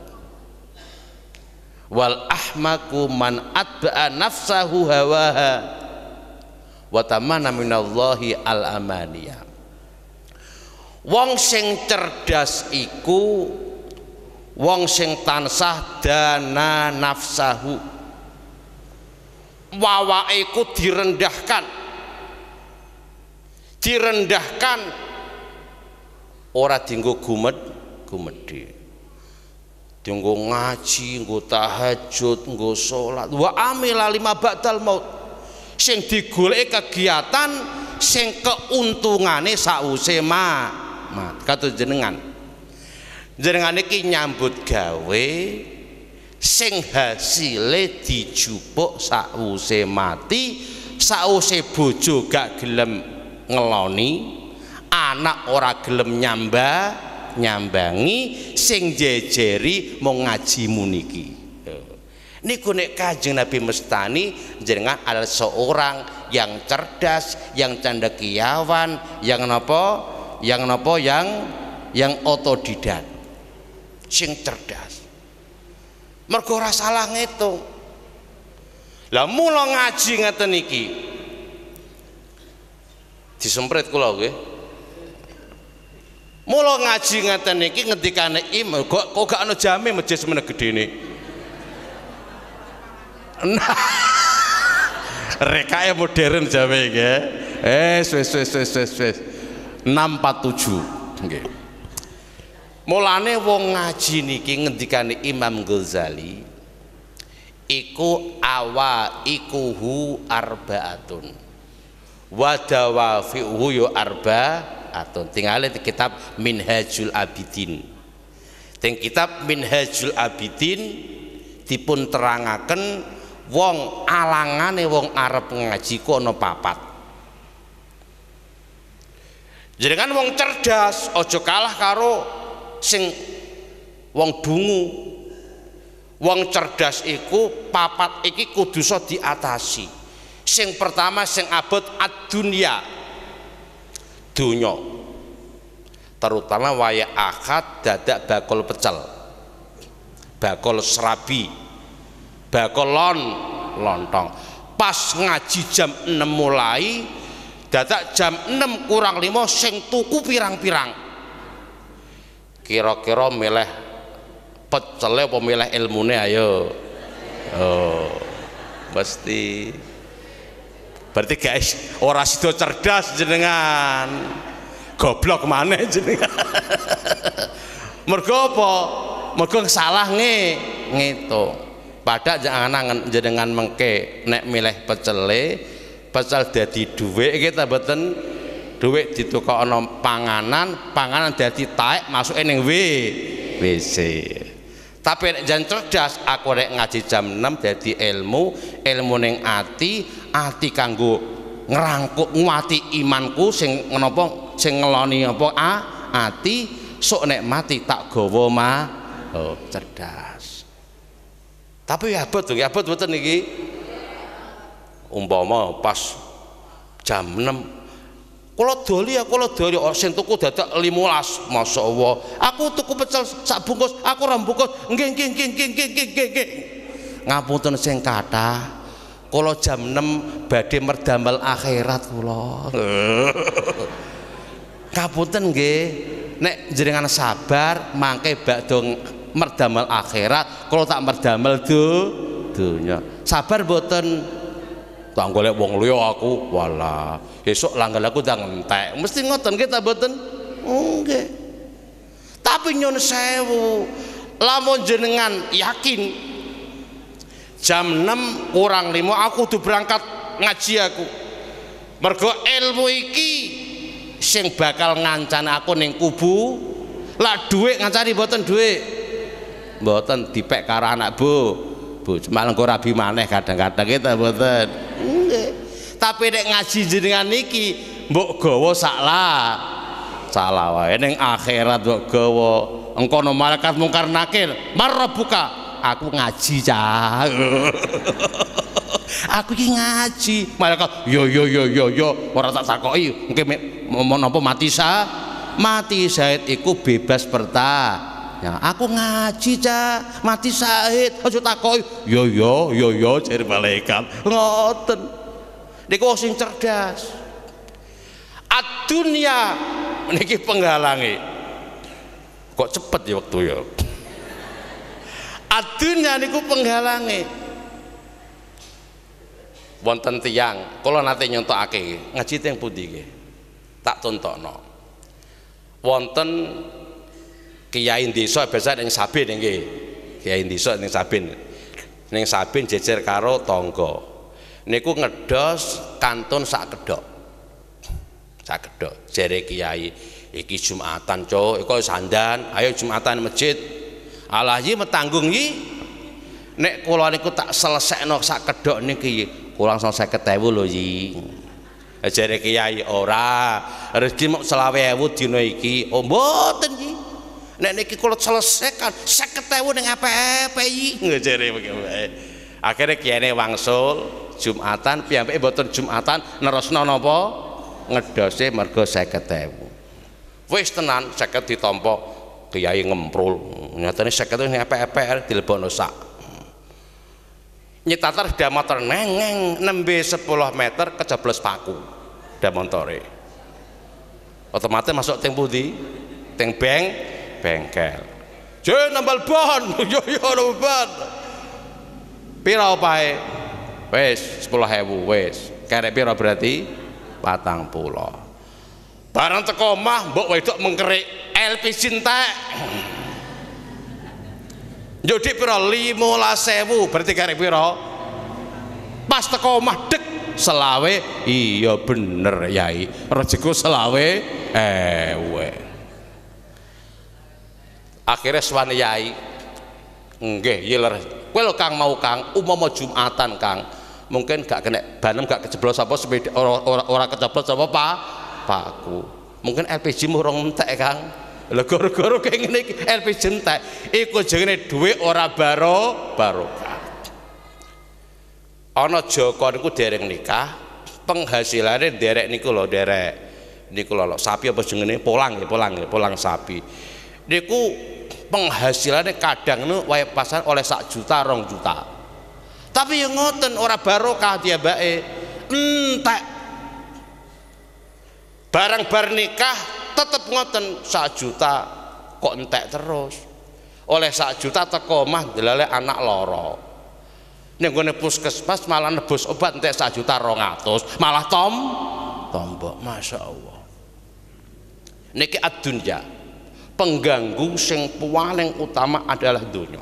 Wal ahmaku man atba'a nafsahu hawaha Wa tamana minallahi al-amaniyah Wong sing cerdas iku wong sing tansah dana nafsahu wawaiku direndahkan direndahkan ora dinggo gumed gumedhe dinggo ngaji nggo tahajud nggo salat wa amila lima ba'dal maut sing digoleki kegiatan sing keuntungane sause mak mat kata jenengan jenengan iki nyambut gawe sing hasile dijupuk sakwuse mati sakwuse bojo gak gelem ngeloni anak ora gelem nyamba nyambangi sing jejeri mau ngaji muniki ini konek kajeng Nabi mestani jenengan adalah seorang yang cerdas yang kiawan yang nopo yang nopo yang yang otodidak sing cerdas mergo ora salah ngitung lah mula ngaji ngeten niki disemprit kula nggih mula ngaji ngeten niki ngendikane im kok kok gak ana jame masjid semene gedene nah *laughs* rekae modern jame nggih eh wis wis wis wis wis 647 nggih Mulane wong ngaji niki ngendikane Imam Ghazali iku awa ikuhu arbaatun Wadawa wadawafi'hu yo arba arbaatun tinggalin di kitab Minhajul Abidin Teng kitab Minhajul Abidin dipun terangaken wong alangane wong arep ngaji ku ana papat jenengan wong cerdas ojo kalah karo sing wong dungu wong cerdas iku papat iki kudu iso diatasi sing pertama sing abot ad dunya dunya terutama waya akad dadak bakul pecel bakul serabi bakul lon lontong pas ngaji jam 6 mulai dadak jam 6 kurang 5 sing tuku pirang-pirang kira-kira milih pecele apa milih ilmune ayo oh mesti berarti guys orang sido cerdas jenengan goblok mana jenengan *laughs* mergo apa mergo salah nge ngitu padha jangan jenengan mengke nek milih pecele pecel dadi dhuwit kita mboten dhuwit ditukokno panganan, panganan dadi taek masuk ning W WC. Tapi jangan cerdas aku rek ngaji jam 6 jadi ilmu, ilmu neng ati, ati kanggo ngerangkuk nguati imanku sing menapa sing ngeloni apa a ati sok nek mati tak gawa ma oh cerdas. Tapi ya betul ya betul betul niki Umpama pas jam 6 kalau doli ya kalau doli oh, sing tuku dadak 15. Masyaallah. Aku tuku pecel sak bungkus, aku ora bungkus. Nggih nggih nggih nggih nggih nggih nggih. Ngapunten sing kata, kalau jam 6 badai merdamel akhirat kula. *laughs* Ngapunten nggih. Nek jenengan sabar mangke dong merdamel akhirat, Kalau tak merdamel tuh, dunya. Sabar boten tak golek wong liya aku wala esok langgal aku tak entek mesti ngoten kita boten nggih tapi nyun sewu lamun jenengan yakin jam 6 kurang 5 aku tuh berangkat ngaji aku mergo ilmu iki sing bakal ngancan aku ning kubu lah duit ngancani boten dhuwit boten dipek karo anak bu bu malah kok rabi maneh kadang-kadang kita buatan tapi nek ngaji jenengan niki mbok gawa salah salah wae ning akhirat mbok gawa engko no malaikat mungkar nakir buka aku ngaji cah *laughs* aku iki ngaji malaikat yo yo yo yo yo ora tak Mungkin engke napa mati sa mati saya iku bebas perta Ya, aku ngaji cak, mati sahid, aja takoi. Yo ya, yo ya, yo ya, yo jadi malaikat. Ngoten. Niku sing cerdas. Ad dunia niki penghalangi. Kok cepet ya waktu ya. Ad dunia niku penghalangi. Wonten tiang, kalau nanti nyontok nyontokake ngaji teng pundi tak Tak no, Wonten kiai desa biasa ning Sabin nggih. Kiai desa ning Sabin. Ning Sabin jejer karo tangga. Niku ngedos kantun sak kedok. Sak kedok jere kiai iki Jumatan cok, iko sandan, ayo Jumatan masjid. Alah ji metanggung yi. Nek kula niku tak selesekno sak kedok niki kurang 50.000 lho loji. Jere kiai ora, rezeki mok 20.000 dina iki. Oh mboten nek niki kula selesaikan 50.000 ning APPI bagaimana akhirnya kiyane wangsul Jumatan piyambake mboten Jumatan nerusno napa ngedose mergo 50.000 wis tenan 50 ditampa kiai ngemprul nyatane 50 ning apa dilebokno sak nyetatar sudah motor nengeng nembe 10 meter kejeblos paku sudah motore otomatis masuk tempudi tempeng bengkel je nambal ban *laughs* yo yo nambal ban pira wes sepuluh 10000 wes kerek pira berarti patang pulau barang teko mah mbok wedok mengkerik cinta. Jadi jadi dik pira 15000 berarti kerek pira pas teko dek selawe iya bener yai rezeku selawe ewe akhirnya suami yai nggih yeler iya kowe kang mau kang mau jumatan kang mungkin gak kena banem gak kejeblos apa sepeda ora ora, ora kejeblos apa pak paku mungkin LPG mu entek kang lho goro-goro kaya ngene LPG entek iku jenenge dhuwit ora baro barokah ono Joko niku dereng nikah penghasilannya derek niku lho derek niku sapi apa jenenge polang ya polang ya polang sapi niku penghasilannya kadang nu wae pasar oleh sak juta rong juta tapi yang ngoten ora barokah dia bae entek barang bar nikah tetep ngoten sak juta kok entek terus oleh sak juta teko mah delale anak loro ning gone puskesmas malah nebus obat entek sak juta rongatus. malah tom tombok masya Allah niki ad pengganggu sing paling utama adalah dunia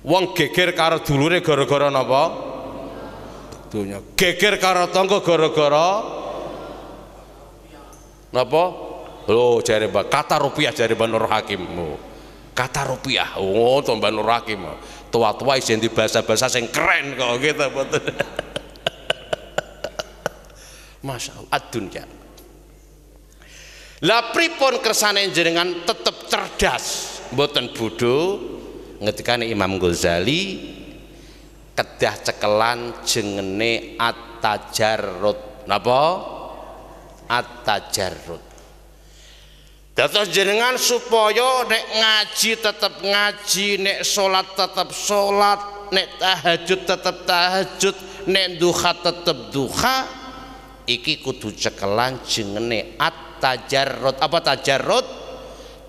wong geger karo dulure gara-gara napa dunia geger karo tangga gara-gara napa lo jare Mbak kata rupiah jare Mbak Nur Hakim oh. kata rupiah oh to Nur Hakim tua-tua isin di bahasa-bahasa sing keren kok gitu betul *laughs* Masya Allah ad lah pripun kersane jenengan tetep cerdas mboten bodho ngetikane Imam Ghazali kedah cekelan jengene at-tajarrud napa at-tajarrud Datos jenengan supaya nek ngaji tetep ngaji, nek salat tetep salat, nek tahajud tetap tahajud, nek duha tetep duha. Iki kudu cekelan jengene at tajarrut apa tajarrut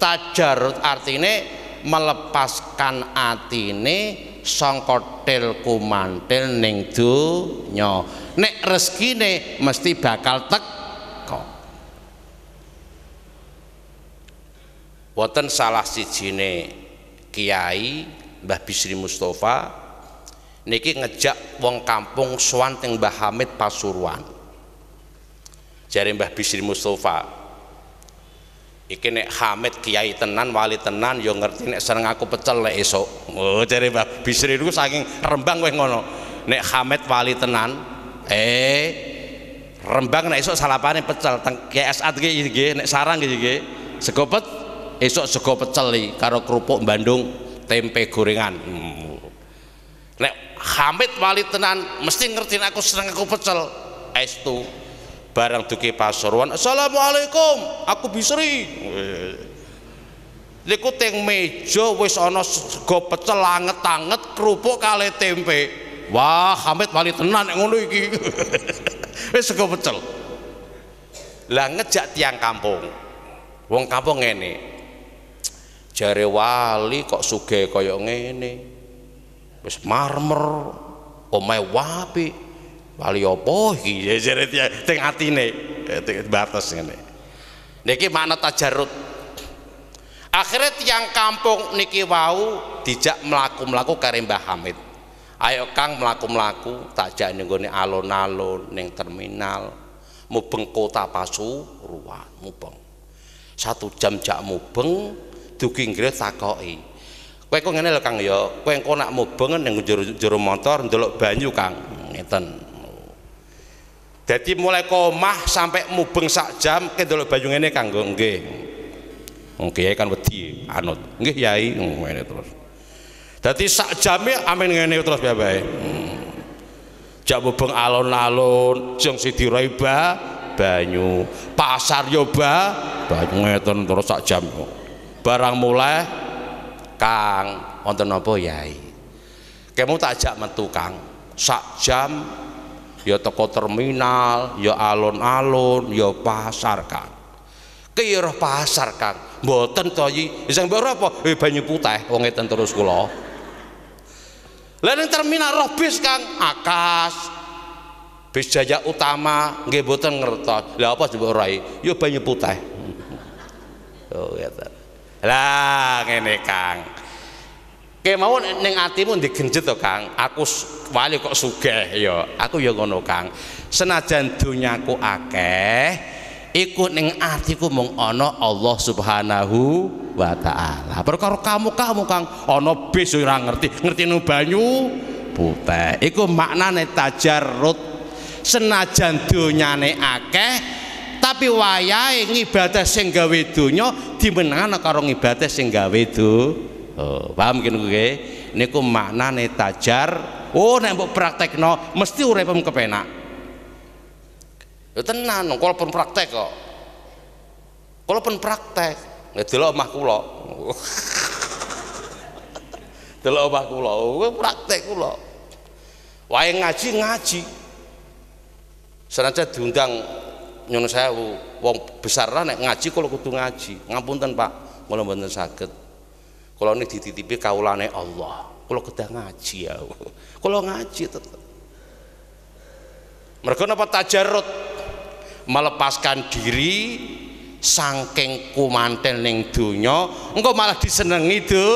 tajarrut artinya melepaskan atine songkotil kumantil ning dunya nek rezekine mesti bakal teko wonten salah sijine kiai Mbah Bisri Mustofa niki ngejak wong kampung Suwan teng Mbah Hamid Pasuruan jare Mbah Bisri Mustofa iki nek Hamid kiai tenan wali tenan yo ngerti nek seneng aku pecel lek esuk oh jare Mbah Bisri niku saking Rembang wis ngono nek Hamid wali tenan eh Rembang nek esuk salapane pecel teng KSA iki nggih nek sarang iki sego pet esuk sego pecel iki karo kerupuk Bandung tempe gorengan hmm. nek Hamid wali tenan mesti ngerti aku serang aku pecel es tu barang duke pasuruan assalamualaikum aku bisri niku teng meja wis ana sego pecel anget-anget kerupuk kale tempe wah Hamid wali tenan nek ngono iki *laughs* wis sego pecel lah ngejak tiang kampung wong kampung ngene jare wali kok suge kaya ngene wis marmer omahe wapi Bali apa iki jejere teng atine eh, batas ngene. Niki makna tajarut. Akhirnya tiang kampung niki wau dijak melaku-melaku kare Mbah Hamid. Ayo Kang melaku-melaku takjak nenggoni alon-alon neng terminal mubeng kota Pasuruan mubeng. Satu jam jak mubeng dugi nggih takoi kue kok ngene lho Kang yo, ya? kowe nak mubeng neng jero, jero motor ndelok banyu Kang. Ngeten jadi mulai komah sampai mubeng sak jam ke dulu bayu ini kanggo nggih nggih kan beti anut nggih yai hmm, ngene terus jadi sak jamnya amin ini terus ya baik hmm. jak mubeng alon-alon sing sidi raiba banyu pasar yoba banyu ngeten terus sak jam barang mulai kang wonten apa yai kamu tak jak metu kang sak jam ya toko terminal ya alon-alon ya pasar kang kiroh ya pasar kang boten toyi, yi sing mbok apa eh banyu putih wong itu terus kulo. Lain terminal roh bis kang akas bis jaya utama nggak boten ngertos lah apa sih ora Yo banyu putih *laughs* oh ya, lah ini kang Kayak mau neng atimu digenjet to Kang, aku wali kok sugeh yo, ya. Aku yo ya ngono Kang. Senajan dunyaku akeh, ikut ning atiku mung ono Allah Subhanahu wa taala. Perkara kamu kamu Kang ono bis ora ngerti, ngerti nu banyu putih. Iku maknane tajarrud. Senajan donyane akeh tapi wayahe ngibadah sing gawe donya dimenangno karo ngibadah sing gawe donya. Oh, paham mungkin gue makna ya? maknane tajar oh nek praktek no mesti uripem kepenak ya tenan kalau pun praktek kok kalau pun praktek nggak delok omah kula *laughs* delok omah kula praktek kula wae ngaji ngaji senajan diundang nyono saya. wong besar lah ngaji kalau kudu ngaji ngapunten Pak kula bener sakit kalau ini dititipi kaulane Allah kalau kita ngaji ya kalau *laughs* ngaji tetap mereka napa tajarut melepaskan diri sangking kumanten ning donya engko malah disenengi itu,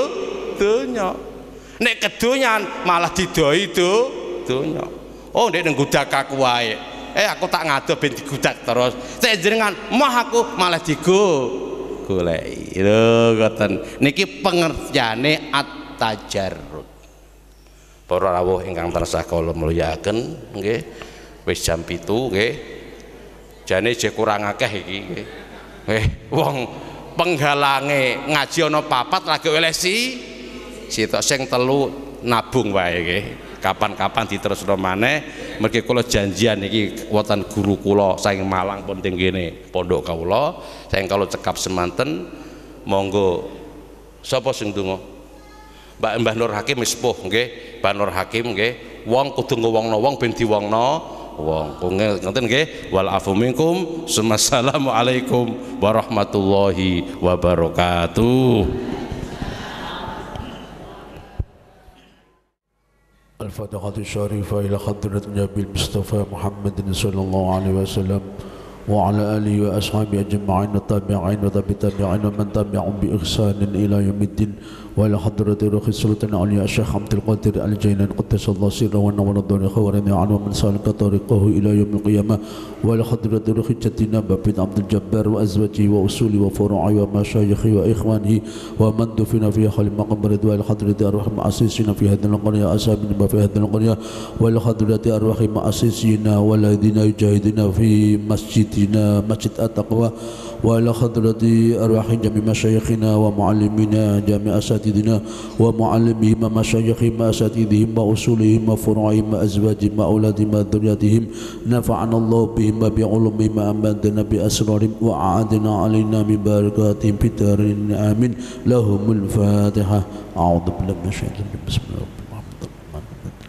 donya nek kedonyan malah didoi itu, donya oh ndek ning gudak aku wae eh aku tak ngado ben digudak terus saya jenengan mah aku malah digo kulai lho ngoten niki pengerjane at-tajarrud para rawuh ingkang tansah kula mulyaken nggih wis jam 7 nggih jane je kurang akeh iki nggih eh wong penggalange ngaji ana papat lagi oleh si sitok sing telu nabung wae nggih kapan-kapan diterusno maneh mergi kula janjian iki wonten guru kula sayang Malang pun teng kene pondok kawula sayang kalau cekap semanten monggo sapa sing donga Mbak Mbah Nur Hakim sepuh nggih Mbah Nur Hakim nggih wong kudu ngewongno wong ben diwongno wong ngeten nggih wal afu minkum assalamualaikum warahmatullahi wabarakatuh الفاتحة الشريفة إلى خضرة النبي المصطفى محمد صلى الله عليه وسلم وعلى آله وأصحابه أجمعين والتابعين وتابع التابعين ومن تبعهم بإحسان إلى يوم الدين وإلى حضرة روح السلطان علي الشيخ عبد القادر الجيلاني قدس الله سره ونور الدنيا خوارمي عنه من سالك طريقه إلى يوم القيامة وإلى حضرة روح جدنا بابن عبد الجبار وأزواجه وأصوله وفروعه ومشايخه وإخوانه ومن دفن في حال مقبرة وإلى حضرة أرواح مؤسسين في هذه القرية أصحابنا ما في هذه القرية وإلى حضرة أرواح مؤسسين والذين يجاهدون في مسجدنا مسجد التقوى وإلى خضرة أرواح جميع مشايخنا ومعلمينا جميع أساتذنا ومعلمهم ومشايخهم وأساتذهم وأصولهم وفروعهم وأزواجهم وأولادهم وذرياتهم نفعنا الله بهم وبعلومهم وأمدنا بأسرارهم وأعادنا علينا من بركاتهم في الدارين آمين لهم الفاتحة أعوذ بالله من الشيطان الرجيم بسم الله الرحمن الرحيم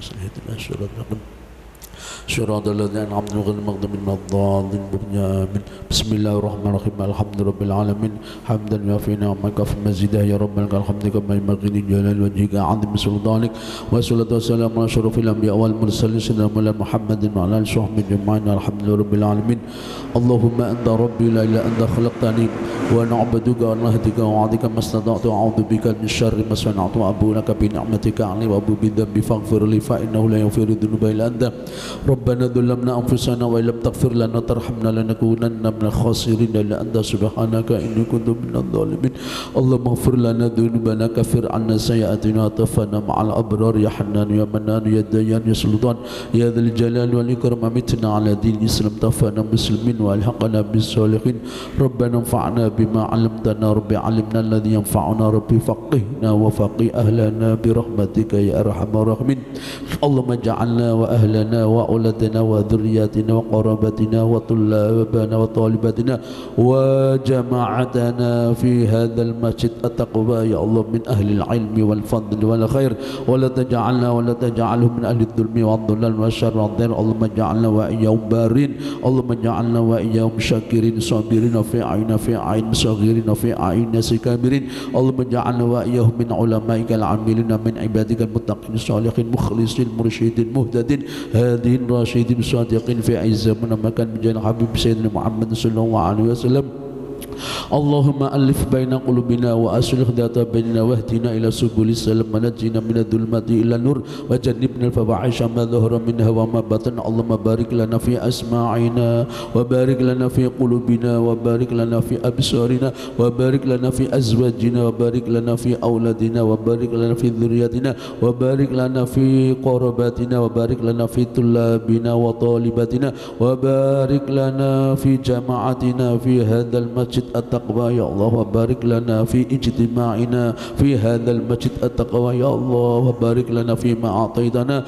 الحمد لله رب العالمين صراط الذين أنعمت عليهم غير المغضوب عليهم ولا الضالين بسم الله الرحمن الرحيم الحمد لله رب العالمين حمدا يوفي نعمك في مزيده يا رب لك الحمد كما ينبغي لجلال وجهك عظيم سلطانك والصلاة والسلام على أشرف الأنبياء والمرسلين سيدنا مولانا محمد وعلى آله وصحبه أجمعين الحمد لله رب العالمين اللهم أنت ربي لا إله أنت خلقتني وأنا عبدك ونهدك وعدك ما استطعت أعوذ بك من شر ما صنعت وأبو لك بنعمتك علي وأبو بذنبي فاغفر لي فإنه لا يغفر الذنوب إلا أنت رب ربنا ظلمنا أنفسنا وإن لم تغفر لنا ترحمنا لنكونن من الخاسرين إلا أنت سبحانك إني كنت من الظالمين اللهم اغفر لنا ذنوبنا كفر عنا سيئاتنا وتوفنا مع الأبرار يا حنان يا منان يا ديان يا سلطان يا ذا الجلال والإكرام أمتنا على دين الإسلام توفنا مسلمين وألحقنا بالصالحين ربنا انفعنا بما علمتنا رب علمنا الذي ينفعنا ربي فقهنا وفقه أهلنا برحمتك يا أرحم الراحمين اللهم اجعلنا وأهلنا وأولادنا أولادنا وذرياتنا وقرابتنا وطلابنا وطالباتنا وجماعتنا في هذا المسجد التقوى يا الله من أهل العلم والفضل والخير ولا تجعلنا ولا تجعله من أهل الظلم والضلال والشر والضير اللهم اجعلنا وإياهم بارين اللهم اجعلنا وإياهم شاكرين صابرين وفي عين في عين صغيرين وفي عين ناس كابرين اللهم اجعلنا وإياهم من علمائك العاملين من عبادك المتقين الصالحين مخلصين مرشدين مهتدين هادين dua syahidin suhadiqin fi aizah menamakan menjadi Habib Sayyidina Muhammad sallallahu alaihi wasallam اللهم ألف بين قلوبنا وأصلح ذات بيننا واهدنا إلى سبل السلام ونجنا من الظلمات إلى النور وجنبنا الفواحش ما ظهر منها وما بطن اللهم بارك لنا في أسماعنا وبارك لنا في قلوبنا وبارك لنا في أبصارنا وبارك لنا في أزواجنا وبارك لنا في أولادنا وبارك لنا في ذرياتنا وبارك لنا في قرباتنا وبارك لنا في طلابنا وطالباتنا وبارك لنا في جماعتنا في هذا المسجد التقوى يا الله وبارك لنا في اجتماعنا في هذا المسجد التقوى يا الله وبارك لنا فيما أعطيتنا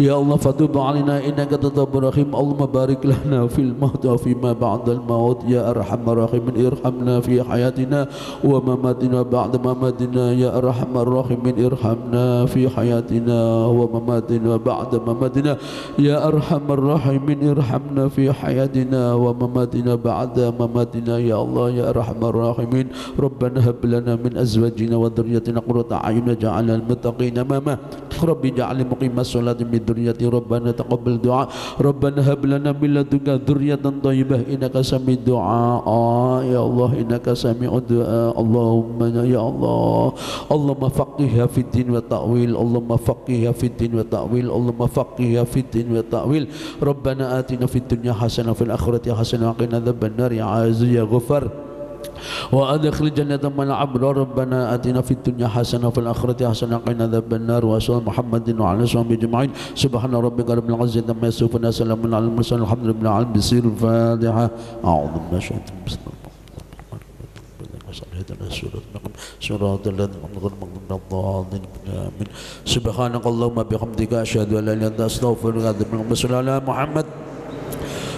يا الله فتب علينا إنك تتوب رحيم اللهم بارك لنا في الموت وفيما بعد الموت يا أرحم الراحمين ارحمنا في حياتنا ومماتنا بعد مماتنا يا أرحم الراحمين ارحمنا في حياتنا ومماتنا بعد مماتنا يا أرحم الراحمين ارحمنا في حياتنا ومماتنا بعد مماتنا يا الله يا أرحم الراحمين ربنا هب لنا من أزواجنا وذريتنا قرة أعين جعل المتقين إماما ربي اجعل مقيم الصلاة من dhurriyyati rabbana taqabbal du'a rabbana hab lana min ladunka dhurriyyatan thayyibah innaka samii'ud du'a ah, ya allah innaka samii'ud du'a allahumma ya allah Allah faqqihha fid din wa ta'wil Allah faqqihha fid din wa ta'wil Allah faqqihha fid din wa ta'wil rabbana atina fid dunya hasanah fil akhirati hasanah wa qina adzabannar ya aziz ya ghafar وأدخل الجنة من عبد ربنا أتنا في الدنيا حسنة وفي الآخرة حسنة قنا ذاب النار وصلى محمد وعلى صحبه أجمعين سبحان ربك رب العزة عما يصفون سلام على المرسلين الحمد لله رب العالمين بسير الفاتحة أعوذ بالله من الشيطان الرجيم صراط الذين أنعمت عليهم آمين سبحانك اللهم بحمدك أشهد أن لا إله إلا أنت أستغفرك وأتوب إليك صل على محمد